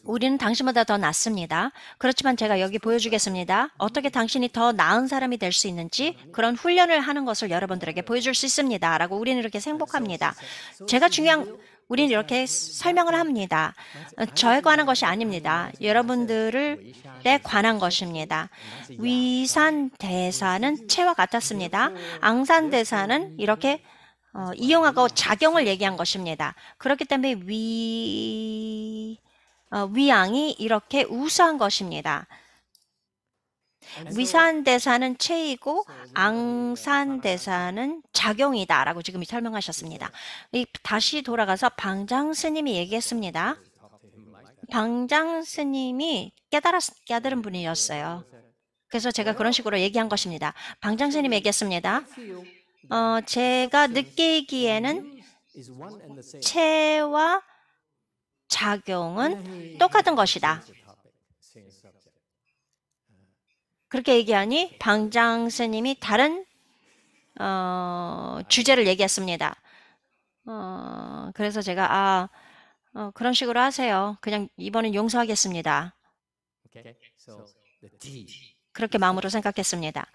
S2: 우리는 당신보다 더 낫습니다. 그렇지만 제가 여기 보여주겠습니다. 어떻게 당신이 더 나은 사람이 될 수 있는지 그런 훈련을 하는 것을 여러분들에게 보여줄 수 있습니다. 라고 우리는 이렇게 행복합니다. 제가 중요한 우리는 이렇게 설명을 합니다. 어, 저에 관한 것이 아닙니다. 여러분들을 에 관한 것입니다. 위산 대사는 채와 같았습니다. 앙산 대사는 이렇게 어, 이용하고 작용을 얘기한 것입니다. 그렇기 때문에 위 어, 위양이 이렇게 우수한 것입니다. 위산대사는 체이고 앙산대사는 작용이다 라고 지금 설명하셨습니다. 다시 돌아가서 방장스님이 얘기했습니다. 방장스님이 깨달았, 깨달은 분이었어요. 그래서 제가 그런 식으로 얘기한 것입니다. 방장스님이 얘기했습니다. 어, 제가 느끼기에는 체와 작용은 똑같은 것이다. 그렇게 얘기하니 방장 스님이 다른 어, 주제를 얘기했습니다. 어, 그래서 제가 아 어, 그런 식으로 하세요. 그냥 이번엔 용서하겠습니다. 그렇게 마음으로 생각했습니다.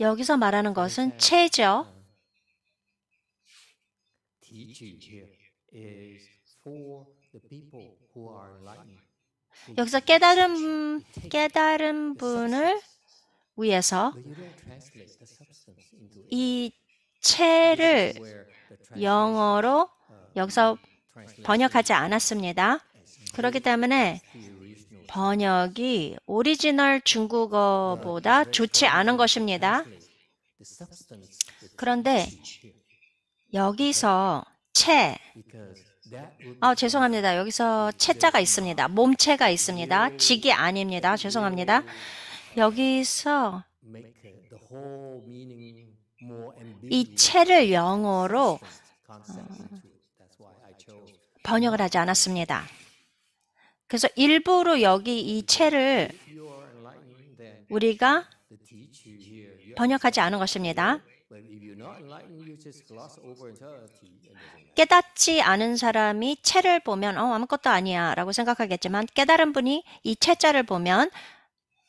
S2: 여기서 말하는 것은 네. 체죠. 어. 여기서 깨달은 깨달은 분을 위해서 이 체를 영어로 uh, 여기서 번역하지 않았습니다. 그렇기 때문에 번역이 오리지널 중국어보다 좋지 않은 것입니다. 그런데 여기서 채, 어, 죄송합니다. 여기서 채자가 있습니다. 몸체가 있습니다. 직이 아닙니다. 죄송합니다. 여기서 이 채를 영어로 어, 번역을 하지 않았습니다. 그래서 일부러 여기 이 채를 우리가
S1: 번역하지 않은 것입니다.
S2: 깨닫지 않은 사람이 채를 보면 어 아무것도 아니야 라고 생각하겠지만 깨달은 분이 이 채자를 보면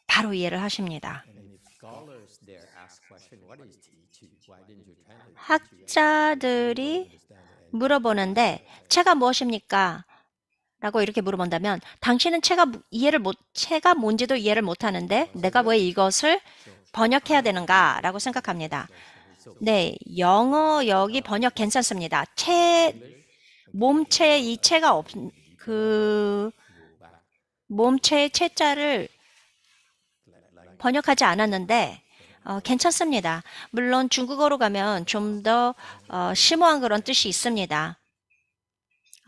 S2: 바로 이해를 하십니다. 학자들이 물어보는데 채가 무엇입니까? 라고 이렇게 물어본다면 당신은 체가 뭐, 이해를 못 체가 뭔지도 이해를 못 하는데 내가 왜 이것을 번역해야 되는가라고 생각합니다. 네, 영어 여기 번역 괜찮습니다. 체 몸체 이 체가 없 그 몸체의 체자를 번역하지 않았는데 어, 괜찮습니다. 물론 중국어로 가면 좀 더 어, 심오한 그런 뜻이 있습니다.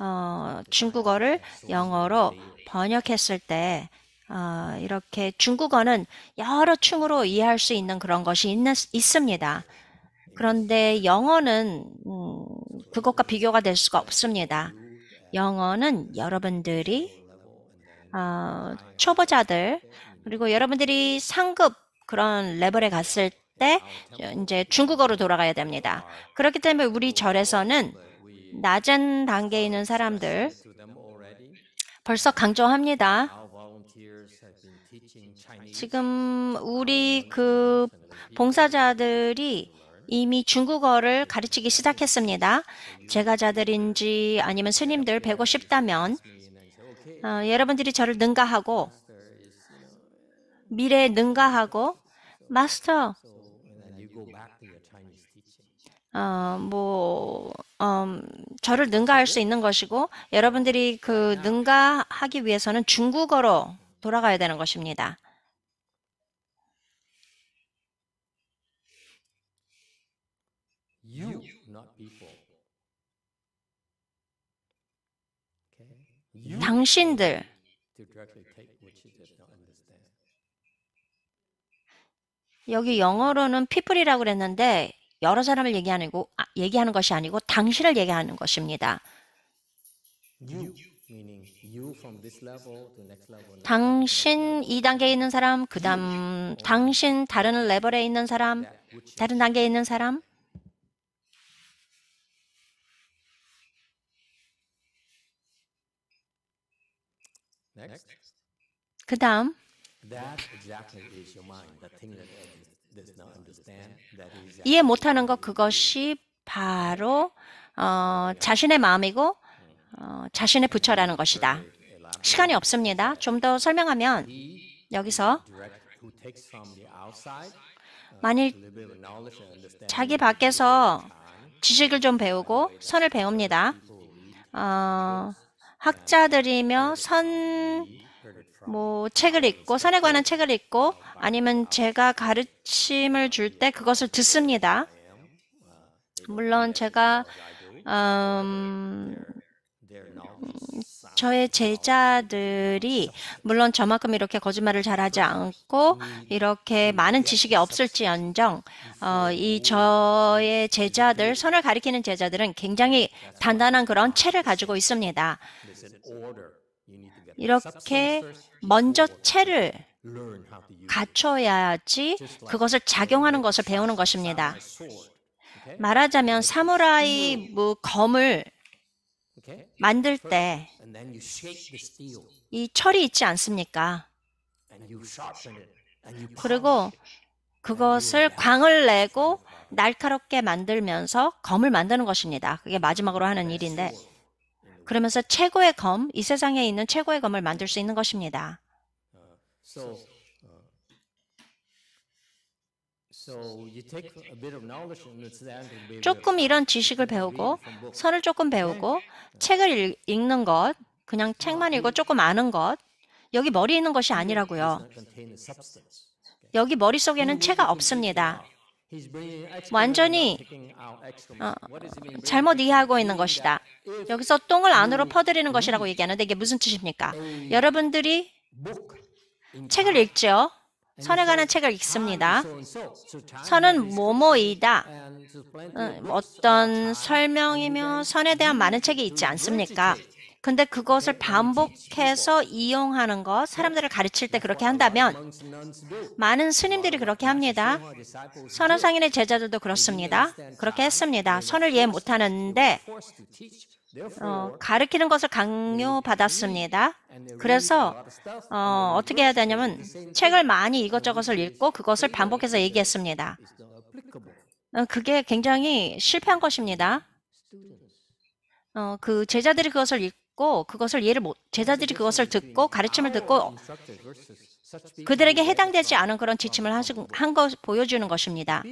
S2: 어, 중국어를 영어로 번역했을 때 어, 이렇게 중국어는 여러 층으로 이해할 수 있는 그런 것이 있는, 있습니다. 그런데 영어는 음, 그것과 비교가 될 수가 없습니다. 영어는 여러분들이 어, 초보자들 그리고 여러분들이 상급 그런 레벨에 갔을 때 이제 중국어로 돌아가야 됩니다. 그렇기 때문에 우리 절에서는 낮은 단계에 있는 사람들 벌써 강조합니다. 지금 우리 그 봉사자들이 이미 중국어를 가르치기 시작했습니다. 제가 자들인지 아니면 스님들 배고 싶다면 어, 여러분들이 저를 능가하고 미래에 능가하고 마스터 어, 뭐 음, 저를 능가할 수 있는 것이고 여러분들이 그 네. 능가하기 위해서는 중국어로 돌아가야 되는 것입니다. 당신들 여기 영어로는 people이라고 그랬는데 여러 사람을 얘기하는, 거, 아, 얘기하는 것이 아니고 당신을 얘기하는 것입니다. You. 당신 이 단계에 있는 사람, 그 다음 당신 다른 레벨에 있는 사람, 다른 단계에 있는 사람. 그 다음
S1: 예, 이해 못하는 것
S2: 그것이 바로 어, 자신의 마음이고 어, 자신의 부처라는 것이다. 시간이 없습니다. 좀 더 설명하면 여기서 만일 자기 밖에서 지식을 좀 배우고 선을 배웁니다. 어, 학자들이며 선뭐 책을 읽고 선에 관한 책을 읽고 아니면 제가 가르침을 줄 때 그것을 듣습니다. 물론 제가 음, 저의 제자들이 물론 저만큼 이렇게 거짓말을 잘하지 않고 이렇게 많은 지식이 없을지언정 어, 이 저의 제자들 선을 가리키는 제자들은 굉장히 단단한 그런 체를 가지고 있습니다. 이렇게 먼저 체를 갖춰야지 그것을 작용하는 것을 배우는 것입니다. 말하자면 사무라이 무 검을 만들 때 이 철이 있지 않습니까? 그리고 그것을 광을 내고 날카롭게 만들면서 검을 만드는 것입니다. 그게 마지막으로 하는 일인데 그러면서 최고의 검, 이 세상에 있는 최고의 검을 만들 수 있는 것입니다.
S1: 조금 이런 지식을 배우고 선을 조금
S2: 배우고 책을 읽는 것, 그냥 책만 읽고 조금 아는 것, 여기 머리에 있는 것이 아니라고요. 여기 머릿속에는 채가 없습니다.
S1: 완전히 어, 잘못
S2: 이해하고 있는 것이다. 여기서 똥을 안으로 퍼들이는 것이라고 얘기하는데 이게 무슨 뜻입니까? 여러분들이 책을 읽죠. 선에 관한 책을 읽습니다. 선은 뭐뭐이다. 어, 어떤 설명이며 선에 대한 많은 책이 있지 않습니까? 근데 그것을 반복해서 이용하는 것, 사람들을 가르칠 때 그렇게 한다면 많은 스님들이 그렇게 합니다. 선호상인의 제자들도 그렇습니다. 그렇게 했습니다. 선을 이해 못하는데 어, 가르치는 것을 강요받았습니다. 그래서 어, 어떻게 해야 되냐면 책을 많이 이것저것을 읽고 그것을 반복해서 얘기했습니다. 어, 그게 굉장히 실패한 것입니다. 어, 그 제자들이 그것을 읽고 듣고 그것을 이를못 제자들이 그것을 듣고 가르침을 듣고 그들에게 해당되지 않은 그런 지침을 한것 보여주는 것입니다.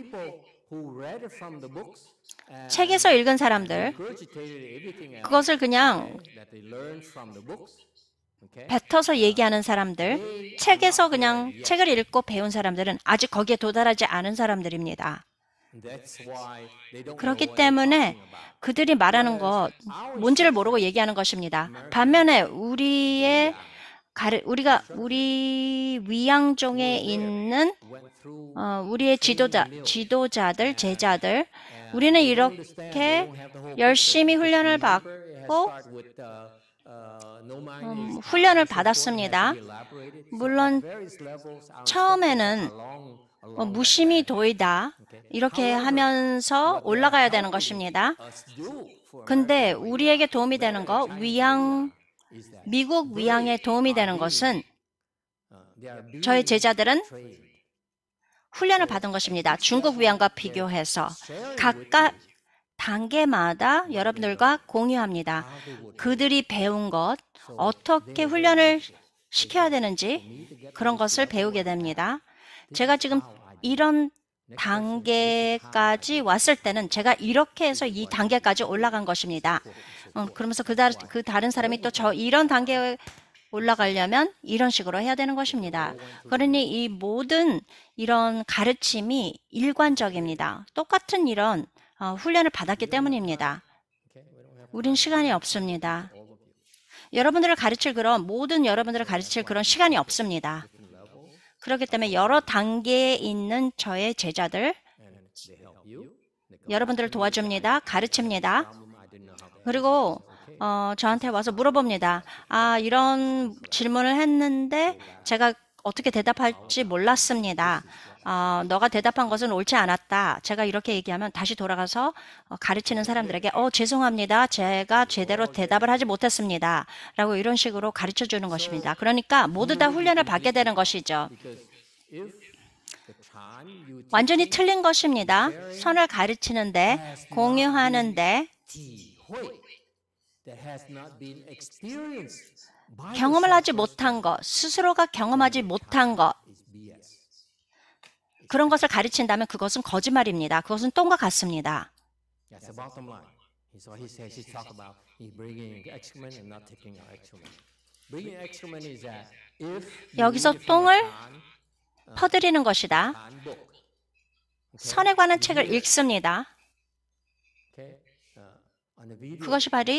S1: 책에서 읽은 사람들 그것을 그냥 뱉어서 얘기하는
S2: 사람들 책에서 그냥 책을 읽고 배운 사람들은 아직 거기에 도달하지 않은 사람들입니다. 그렇기 때문에 그들이 말하는 것 뭔지를 모르고 얘기하는 것입니다. 반면에 우리의 우리가 우리 위양종에 있는 어, 우리의 지도자, 지도자들, 제자들, 우리는 이렇게 열심히 훈련을 받고
S1: uh, uh, 음, 훈련을 받았습니다. 물론 처음에는 어,
S2: 무심히 도이다 이렇게 하면서 올라가야 되는 것입니다. 근데 우리에게 도움이 되는 것, 위양 미국 위양에 도움이 되는 것은 저의 제자들은 훈련을 받은 것입니다. 중국 위안과 비교해서 각각 단계마다 여러분들과 공유합니다. 그들이 배운 것, 어떻게 훈련을 시켜야 되는지 그런 것을 배우게 됩니다. 제가 지금 이런 단계까지 왔을 때는 제가 이렇게 해서 이 단계까지 올라간 것입니다. 어, 그러면서 그, 다, 그 다른 사람이 또 저 이런 단계에 올라가려면 이런 식으로 해야 되는 것입니다. 그러니 이 모든 이런 가르침이 일관적입니다. 똑같은 이런 어, 훈련을 받았기 때문입니다. 우린 시간이 없습니다. 여러분들을 가르칠 그런 모든 여러분들을 가르칠 그런 시간이 없습니다. 그렇기 때문에 여러 단계에 있는 저의 제자들 여러분들을 도와줍니다. 가르칩니다. 그리고 어, 저한테 와서 물어봅니다. 아, 이런 질문을 했는데 제가 어떻게 대답할지 몰랐습니다. 어, 너가 대답한 것은 옳지 않았다. 제가 이렇게 얘기하면 다시 돌아가서 어, 가르치는 사람들에게 어 죄송합니다. 제가 제대로 어, 예. 대답을 하지 못했습니다. 라고 이런 식으로 가르쳐 주는 것입니다. 그러니까 모두 다 훈련을 받게 되는 것이죠. 완전히 틀린 것입니다. 선을 가르치는데 공유하는데 경험을 하지 못한 것, 스스로가 경험하지 못한 것, 그런 것을 가르친다면 그것은 거짓말입니다. 그것은 똥과 같습니다. 여기서 똥을 uh, 퍼뜨리는 것이다. 선에 관한 책을 읽습니다.
S1: Uh, 그것이 바로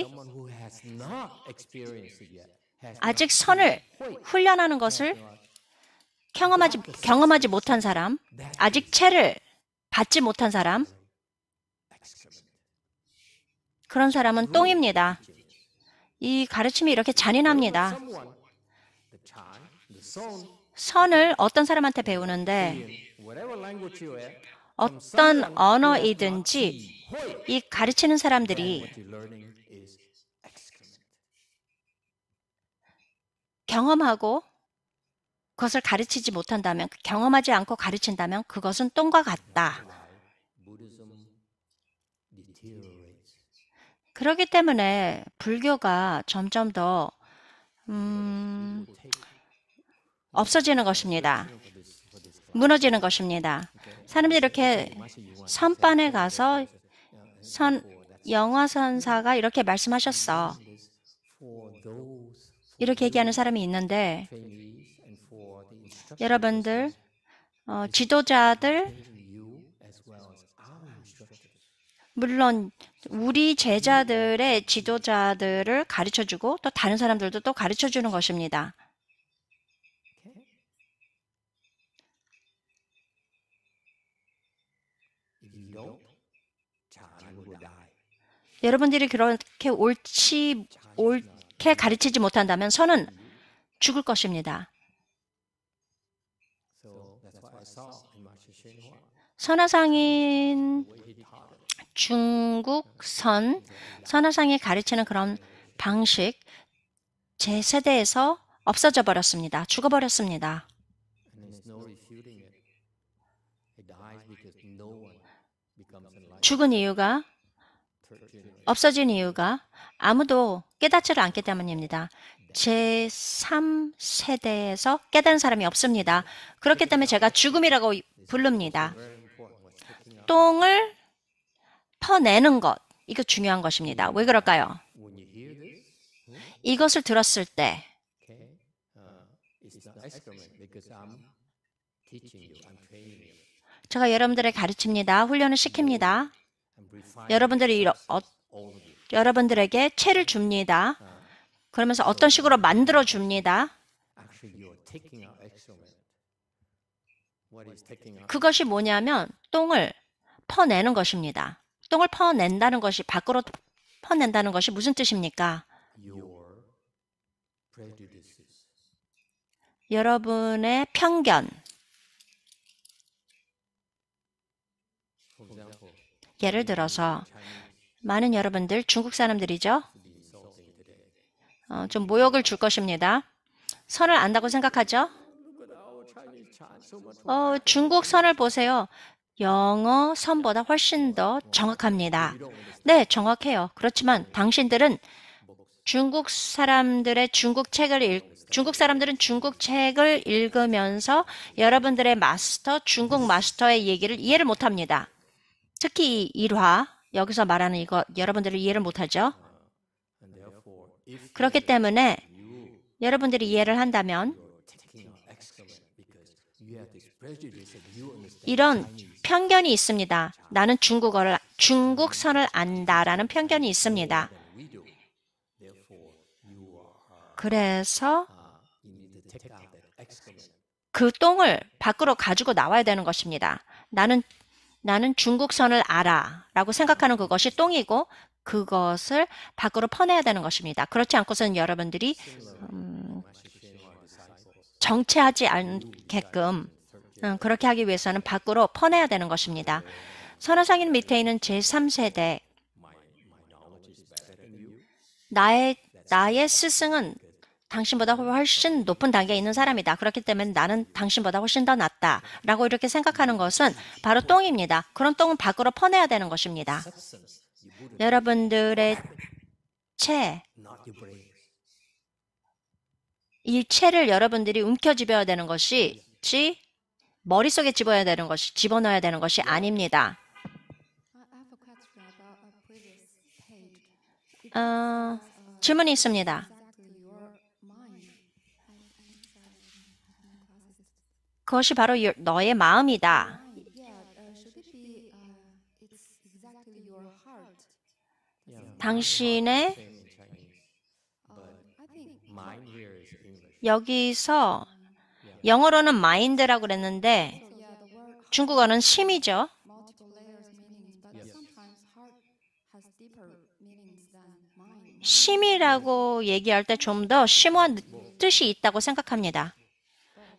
S1: 아직 선을 훈련하는
S2: 것을 경험하지, 경험하지 못한 사람, 네. 아직 채를 받지 못한 사람, 그런 사람은 똥입니다. 이 가르침이 이렇게 잔인합니다. 선을 어떤 사람한테 배우는데 어떤 언어이든지 이 가르치는 사람들이 경험하고 그것을 가르치지 못한다면 경험하지 않고 가르친다면 그것은 똥과 같다. 그렇기 때문에 불교가 점점 더 음, 없어지는 것입니다. 무너지는 것입니다. 사람들이 이렇게 선반에 가서 선 영화 선사가 이렇게 말씀하셨어. 이렇게 얘기하는 사람이 있는데 여러분들 어, 지도자들 물론 우리 제자들의 지도자들을 가르쳐 주고 또 다른 사람들도 또 가르쳐 주는 것입니다. 여러분들이 그렇게 옳지 옳게 가르치지 못한다면 선은 죽을 것입니다. 선화상인 중국선 선화상이 가르치는 그런 방식 제 세대에서 없어져 버렸습니다. 죽어버렸습니다. 죽은 이유가 없어진 이유가 아무도 깨닫지를 않기 때문입니다. 제3세대에서 깨달은 사람이 없습니다. 그렇기 때문에 제가 죽음이라고 부릅니다. 똥을 퍼내는 것. 이거 중요한 것입니다. 왜 그럴까요? 이것을 들었을 때 제가 여러분들을 가르칩니다. 훈련을 시킵니다. 여러분들이 어, 여러분들에게 채를 줍니다. 그러면서 어떤 식으로 만들어 줍니다. 그것이 뭐냐면 똥을 퍼내는 것입니다. 똥을 퍼낸다는 것이 밖으로 퍼낸다는 것이 무슨 뜻입니까? 여러분의 편견. 예를 들어서 많은 여러분들 중국 사람들이죠. 어, 좀 모욕을 줄 것입니다. 선을 안다고 생각하죠? 어, 중국 선을 보세요. 영어 선보다 훨씬 더 정확합니다. 네, 정확해요. 그렇지만 당신들은 중국 사람들의 중국 책을 읽, 중국 사람들은 중국 책을 읽으면서 여러분들의 마스터, 중국 마스터의 얘기를 이해를 못합니다. 특히 일화, 여기서 말하는 이거 여러분들이 이해를 못하죠?
S1: 그렇기 때문에
S2: 여러분들이 이해를 한다면 이런 편견이 있습니다. 나는 중국어를 중국선을 안다라는 편견이 있습니다. 그래서 그 똥을 밖으로 가지고 나와야 되는 것입니다. 나는 나는 중국선을 알아라고 생각하는 그것이 똥이고 그것을 밖으로 퍼내야 되는 것입니다. 그렇지 않고서는 여러분들이 음, 정체하지 않게끔 어, 그렇게 하기 위해서는 밖으로 퍼내야 되는 것입니다. 선화상인 밑에 있는 제3세대 나의 나의 스승은 당신보다 훨씬 높은 단계에 있는 사람이다. 그렇기 때문에 나는 당신보다 훨씬 더 낫다. 라고 이렇게 생각하는 것은 바로 똥입니다. 그런 똥은 밖으로 퍼내야 되는 것입니다. 여러분들의 체, 이 체를 여러분들이 움켜쥐어야 되는 것이 지 머릿속에 집어야 되는 것이 집어넣어야 되는 것이 아닙니다. 어, 질문이 있습니다. 그것이 바로 너의 마음이다. 당신의 여기서 영어로는 마인드라고 그랬는데 중국어는 심이죠. 심이라고 얘기할 때 좀 더 심오한 뜻이 있다고 생각합니다.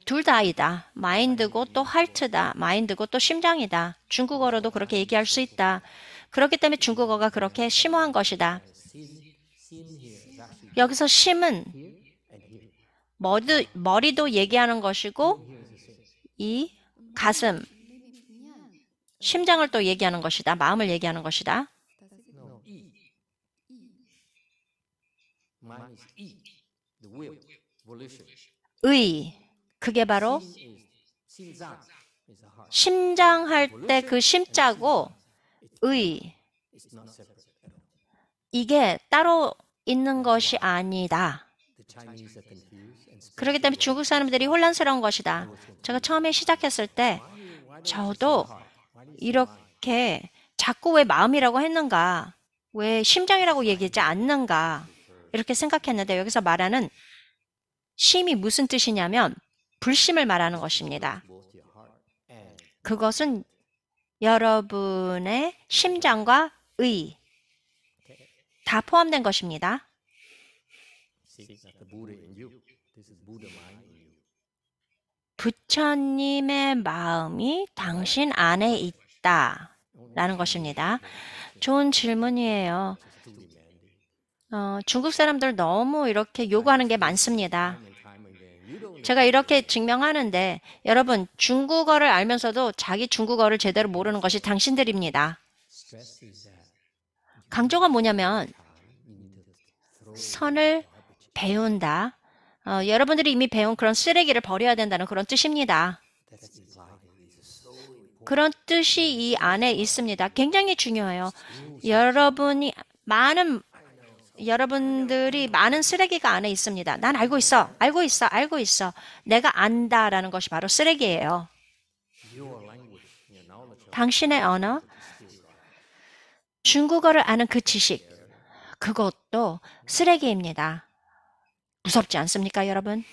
S2: 둘 다아니다 마인드고 또 할트다. 마인드고 또 심장이다. 중국어로도 그렇게 얘기할 수 있다. 그렇기 때문에 중국어가 그렇게 심오한 것이다. 여기서 심은 머리, 머리도 얘기하는 것이고 이 가슴, 심장을 또 얘기하는 것이다. 마음을 얘기하는 것이다. 의, 그게 바로 심장할 때 그 심자고 의 이게 따로 있는 것이 아니다. 그렇기 때문에 중국 사람들이 혼란스러운 것이다. 제가 처음에 시작했을 때 저도 이렇게 자꾸 왜 마음이라고 했는가, 왜 심장이라고 얘기하지 않는가 이렇게 생각했는데 여기서 말하는 심이 무슨 뜻이냐면 불심을 말하는 것입니다. 그것은 여러분의 심장과 의 다 포함된 것입니다. 부처님의 마음이 당신 안에 있다. 라는 것입니다. 좋은 질문이에요. 어, 중국 사람들 너무 이렇게 요구하는 게 많습니다. 제가 이렇게 증명하는데 여러분 중국어를 알면서도 자기 중국어를 제대로 모르는 것이 당신들입니다. 강조가 뭐냐면 선을 배운다. 어, 여러분들이 이미 배운 그런 쓰레기를 버려야 된다는 그런 뜻입니다. 그런 뜻이 이 안에 있습니다. 굉장히 중요해요. 여러분이 많은 여러분들이 많은 쓰레기가 안에 있습니다. 난 알고 있어, 알고 있어, 알고 있어. 내가 안다라는 것이 바로 쓰레기예요. 당신의 언어, 중국어를 아는 그 지식, 그것도 쓰레기입니다. 무섭지 않습니까, 여러분?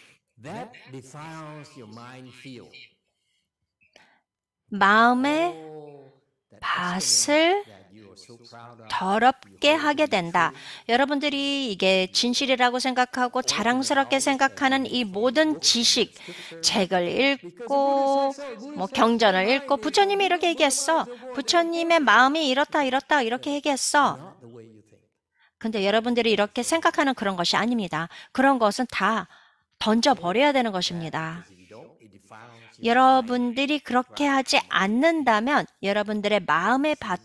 S2: 마음의 밭을 더럽게 하게 된다. 여러분들이 이게 진실이라고 생각하고 자랑스럽게 생각하는 이 모든 지식, 책을 읽고 뭐 경전을 읽고 부처님이 이렇게 얘기했어. 부처님의 마음이 이렇다 이렇다 이렇게 얘기했어. 근데 여러분들이 이렇게 생각하는 그런 것이 아닙니다. 그런 것은 다 던져 버려야 되는 것입니다. 여러분들이 그렇게 하지 않는다면 여러분들의 마음의 밭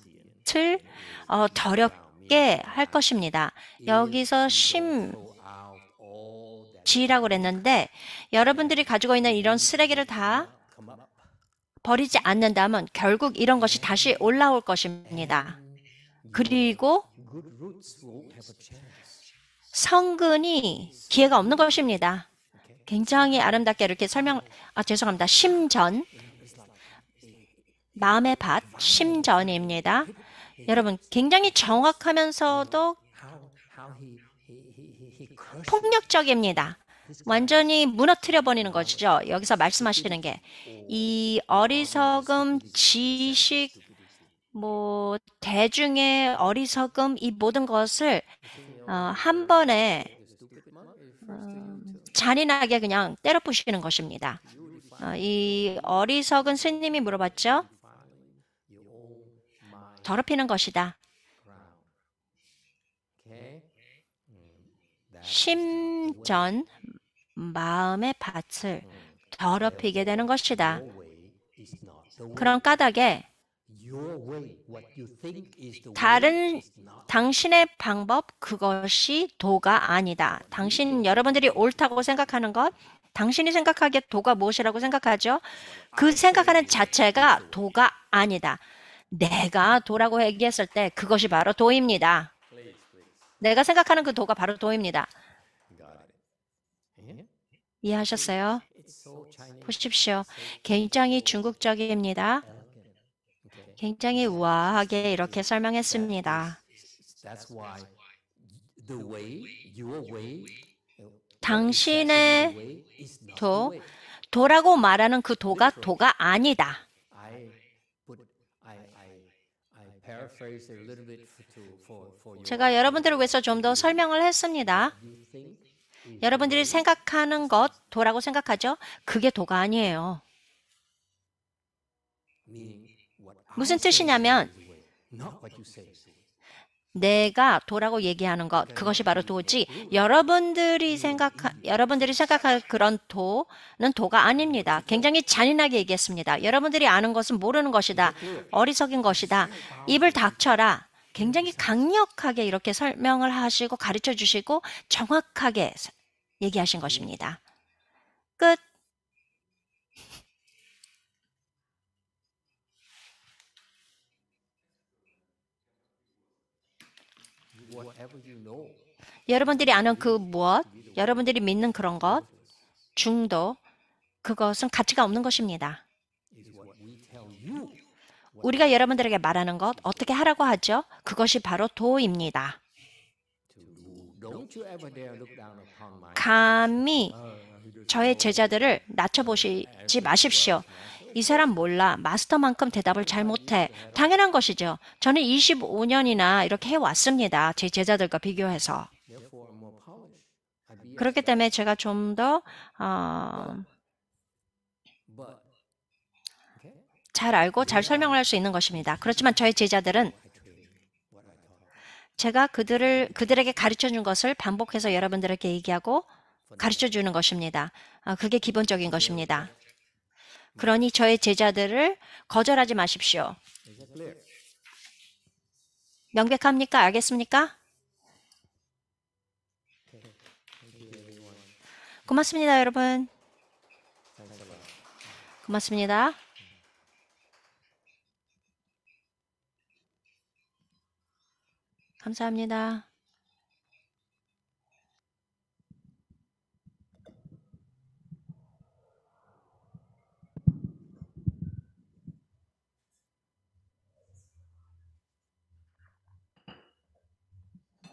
S2: 밭을 어, 더럽게 할 것입니다. 여기서 심 지라고 그랬는데 여러분들이 가지고 있는 이런 쓰레기를 다 버리지 않는다면 결국 이런 것이 다시 올라올 것입니다. 그리고 성근이 기회가 없는 것입니다. 굉장히 아름답게 이렇게 설명, 아, 죄송합니다. 심전. 마음의 밭, 심전입니다. 예. 여러분 굉장히 정확하면서도 음. 폭력적입니다. 완전히 무너뜨려 버리는 것이죠. 여기서 말씀하시는 게 이 어리석음 지식 뭐 대중의 어리석음 이 모든 것을 어, 한 번에 어, 잔인하게 그냥 때려 부시는 것입니다. 어, 이 어리석은 스님이 물어봤죠. 더럽히는 것이다. 심전 마음의 밭을 더럽히게 되는 것이다.
S1: 그런 까닭에 다른
S2: 당신의 방법 그것이 도가 아니다. 당신 여러분들이 옳다고 생각하는 것 당신이 생각하기에 도가 무엇이라고 생각하죠? 그 생각하는 자체가 도가 아니다. 내가 도라고 얘기했을 때 그것이 바로 도입니다. 내가 생각하는 그 도가 바로 도입니다. 이해하셨어요? 보십시오. 굉장히 중국적입니다. 굉장히 우아하게 이렇게 설명했습니다. 당신의 도, 도라고 말하는 그 도가 도가 아니다.
S1: 제가 여러분들을 위해서 좀
S2: 더 설명을 했습니다. 여러분들이 생각하는 것, 도라고 생각하죠? 그게 도가 아니에요. 무슨 뜻이냐면, 내가 도라고 얘기하는 것 네. 그것이 바로 도지 여러분들이 생각 여러분들이 생각할 그런 도는 도가 아닙니다. 굉장히 잔인하게 얘기했습니다. 여러분들이 아는 것은 모르는 것이다. 어리석인 것이다. 입을 닥쳐라. 굉장히 강력하게 이렇게 설명을 하시고 가르쳐 주시고 정확하게 얘기하신 것입니다. 끝. 여러분들이 아는 그 무엇, 여러분들이 믿는 그런 것, 중도, 그것은 가치가 없는 것입니다. 우리가 여러분들에게 말하는 것, 어떻게 하라고 하죠? 그것이 바로 도입니다. 감히 uh, 저의 제자들을 낮춰보시지 마십시오. 이 사람 몰라. 마스터만큼 대답을 잘 못해. 당연한 것이죠. 저는 25년이나 이렇게 해왔습니다. 제 제자들과 비교해서. 그렇기 때문에 제가 좀 더 어, 잘 알고 잘 설명을 할 수 있는 것입니다. 그렇지만 저의 제자들은 제가 그들을 그들에게 가르쳐 준 것을 반복해서 여러분들에게 얘기하고 가르쳐 주는 것입니다. 아, 그게 기본적인 것입니다. 그러니 저의 제자들을 거절하지 마십시오. 명백합니까? 알겠습니까? 고맙습니다, 여러분. 고맙습니다. 감사합니다.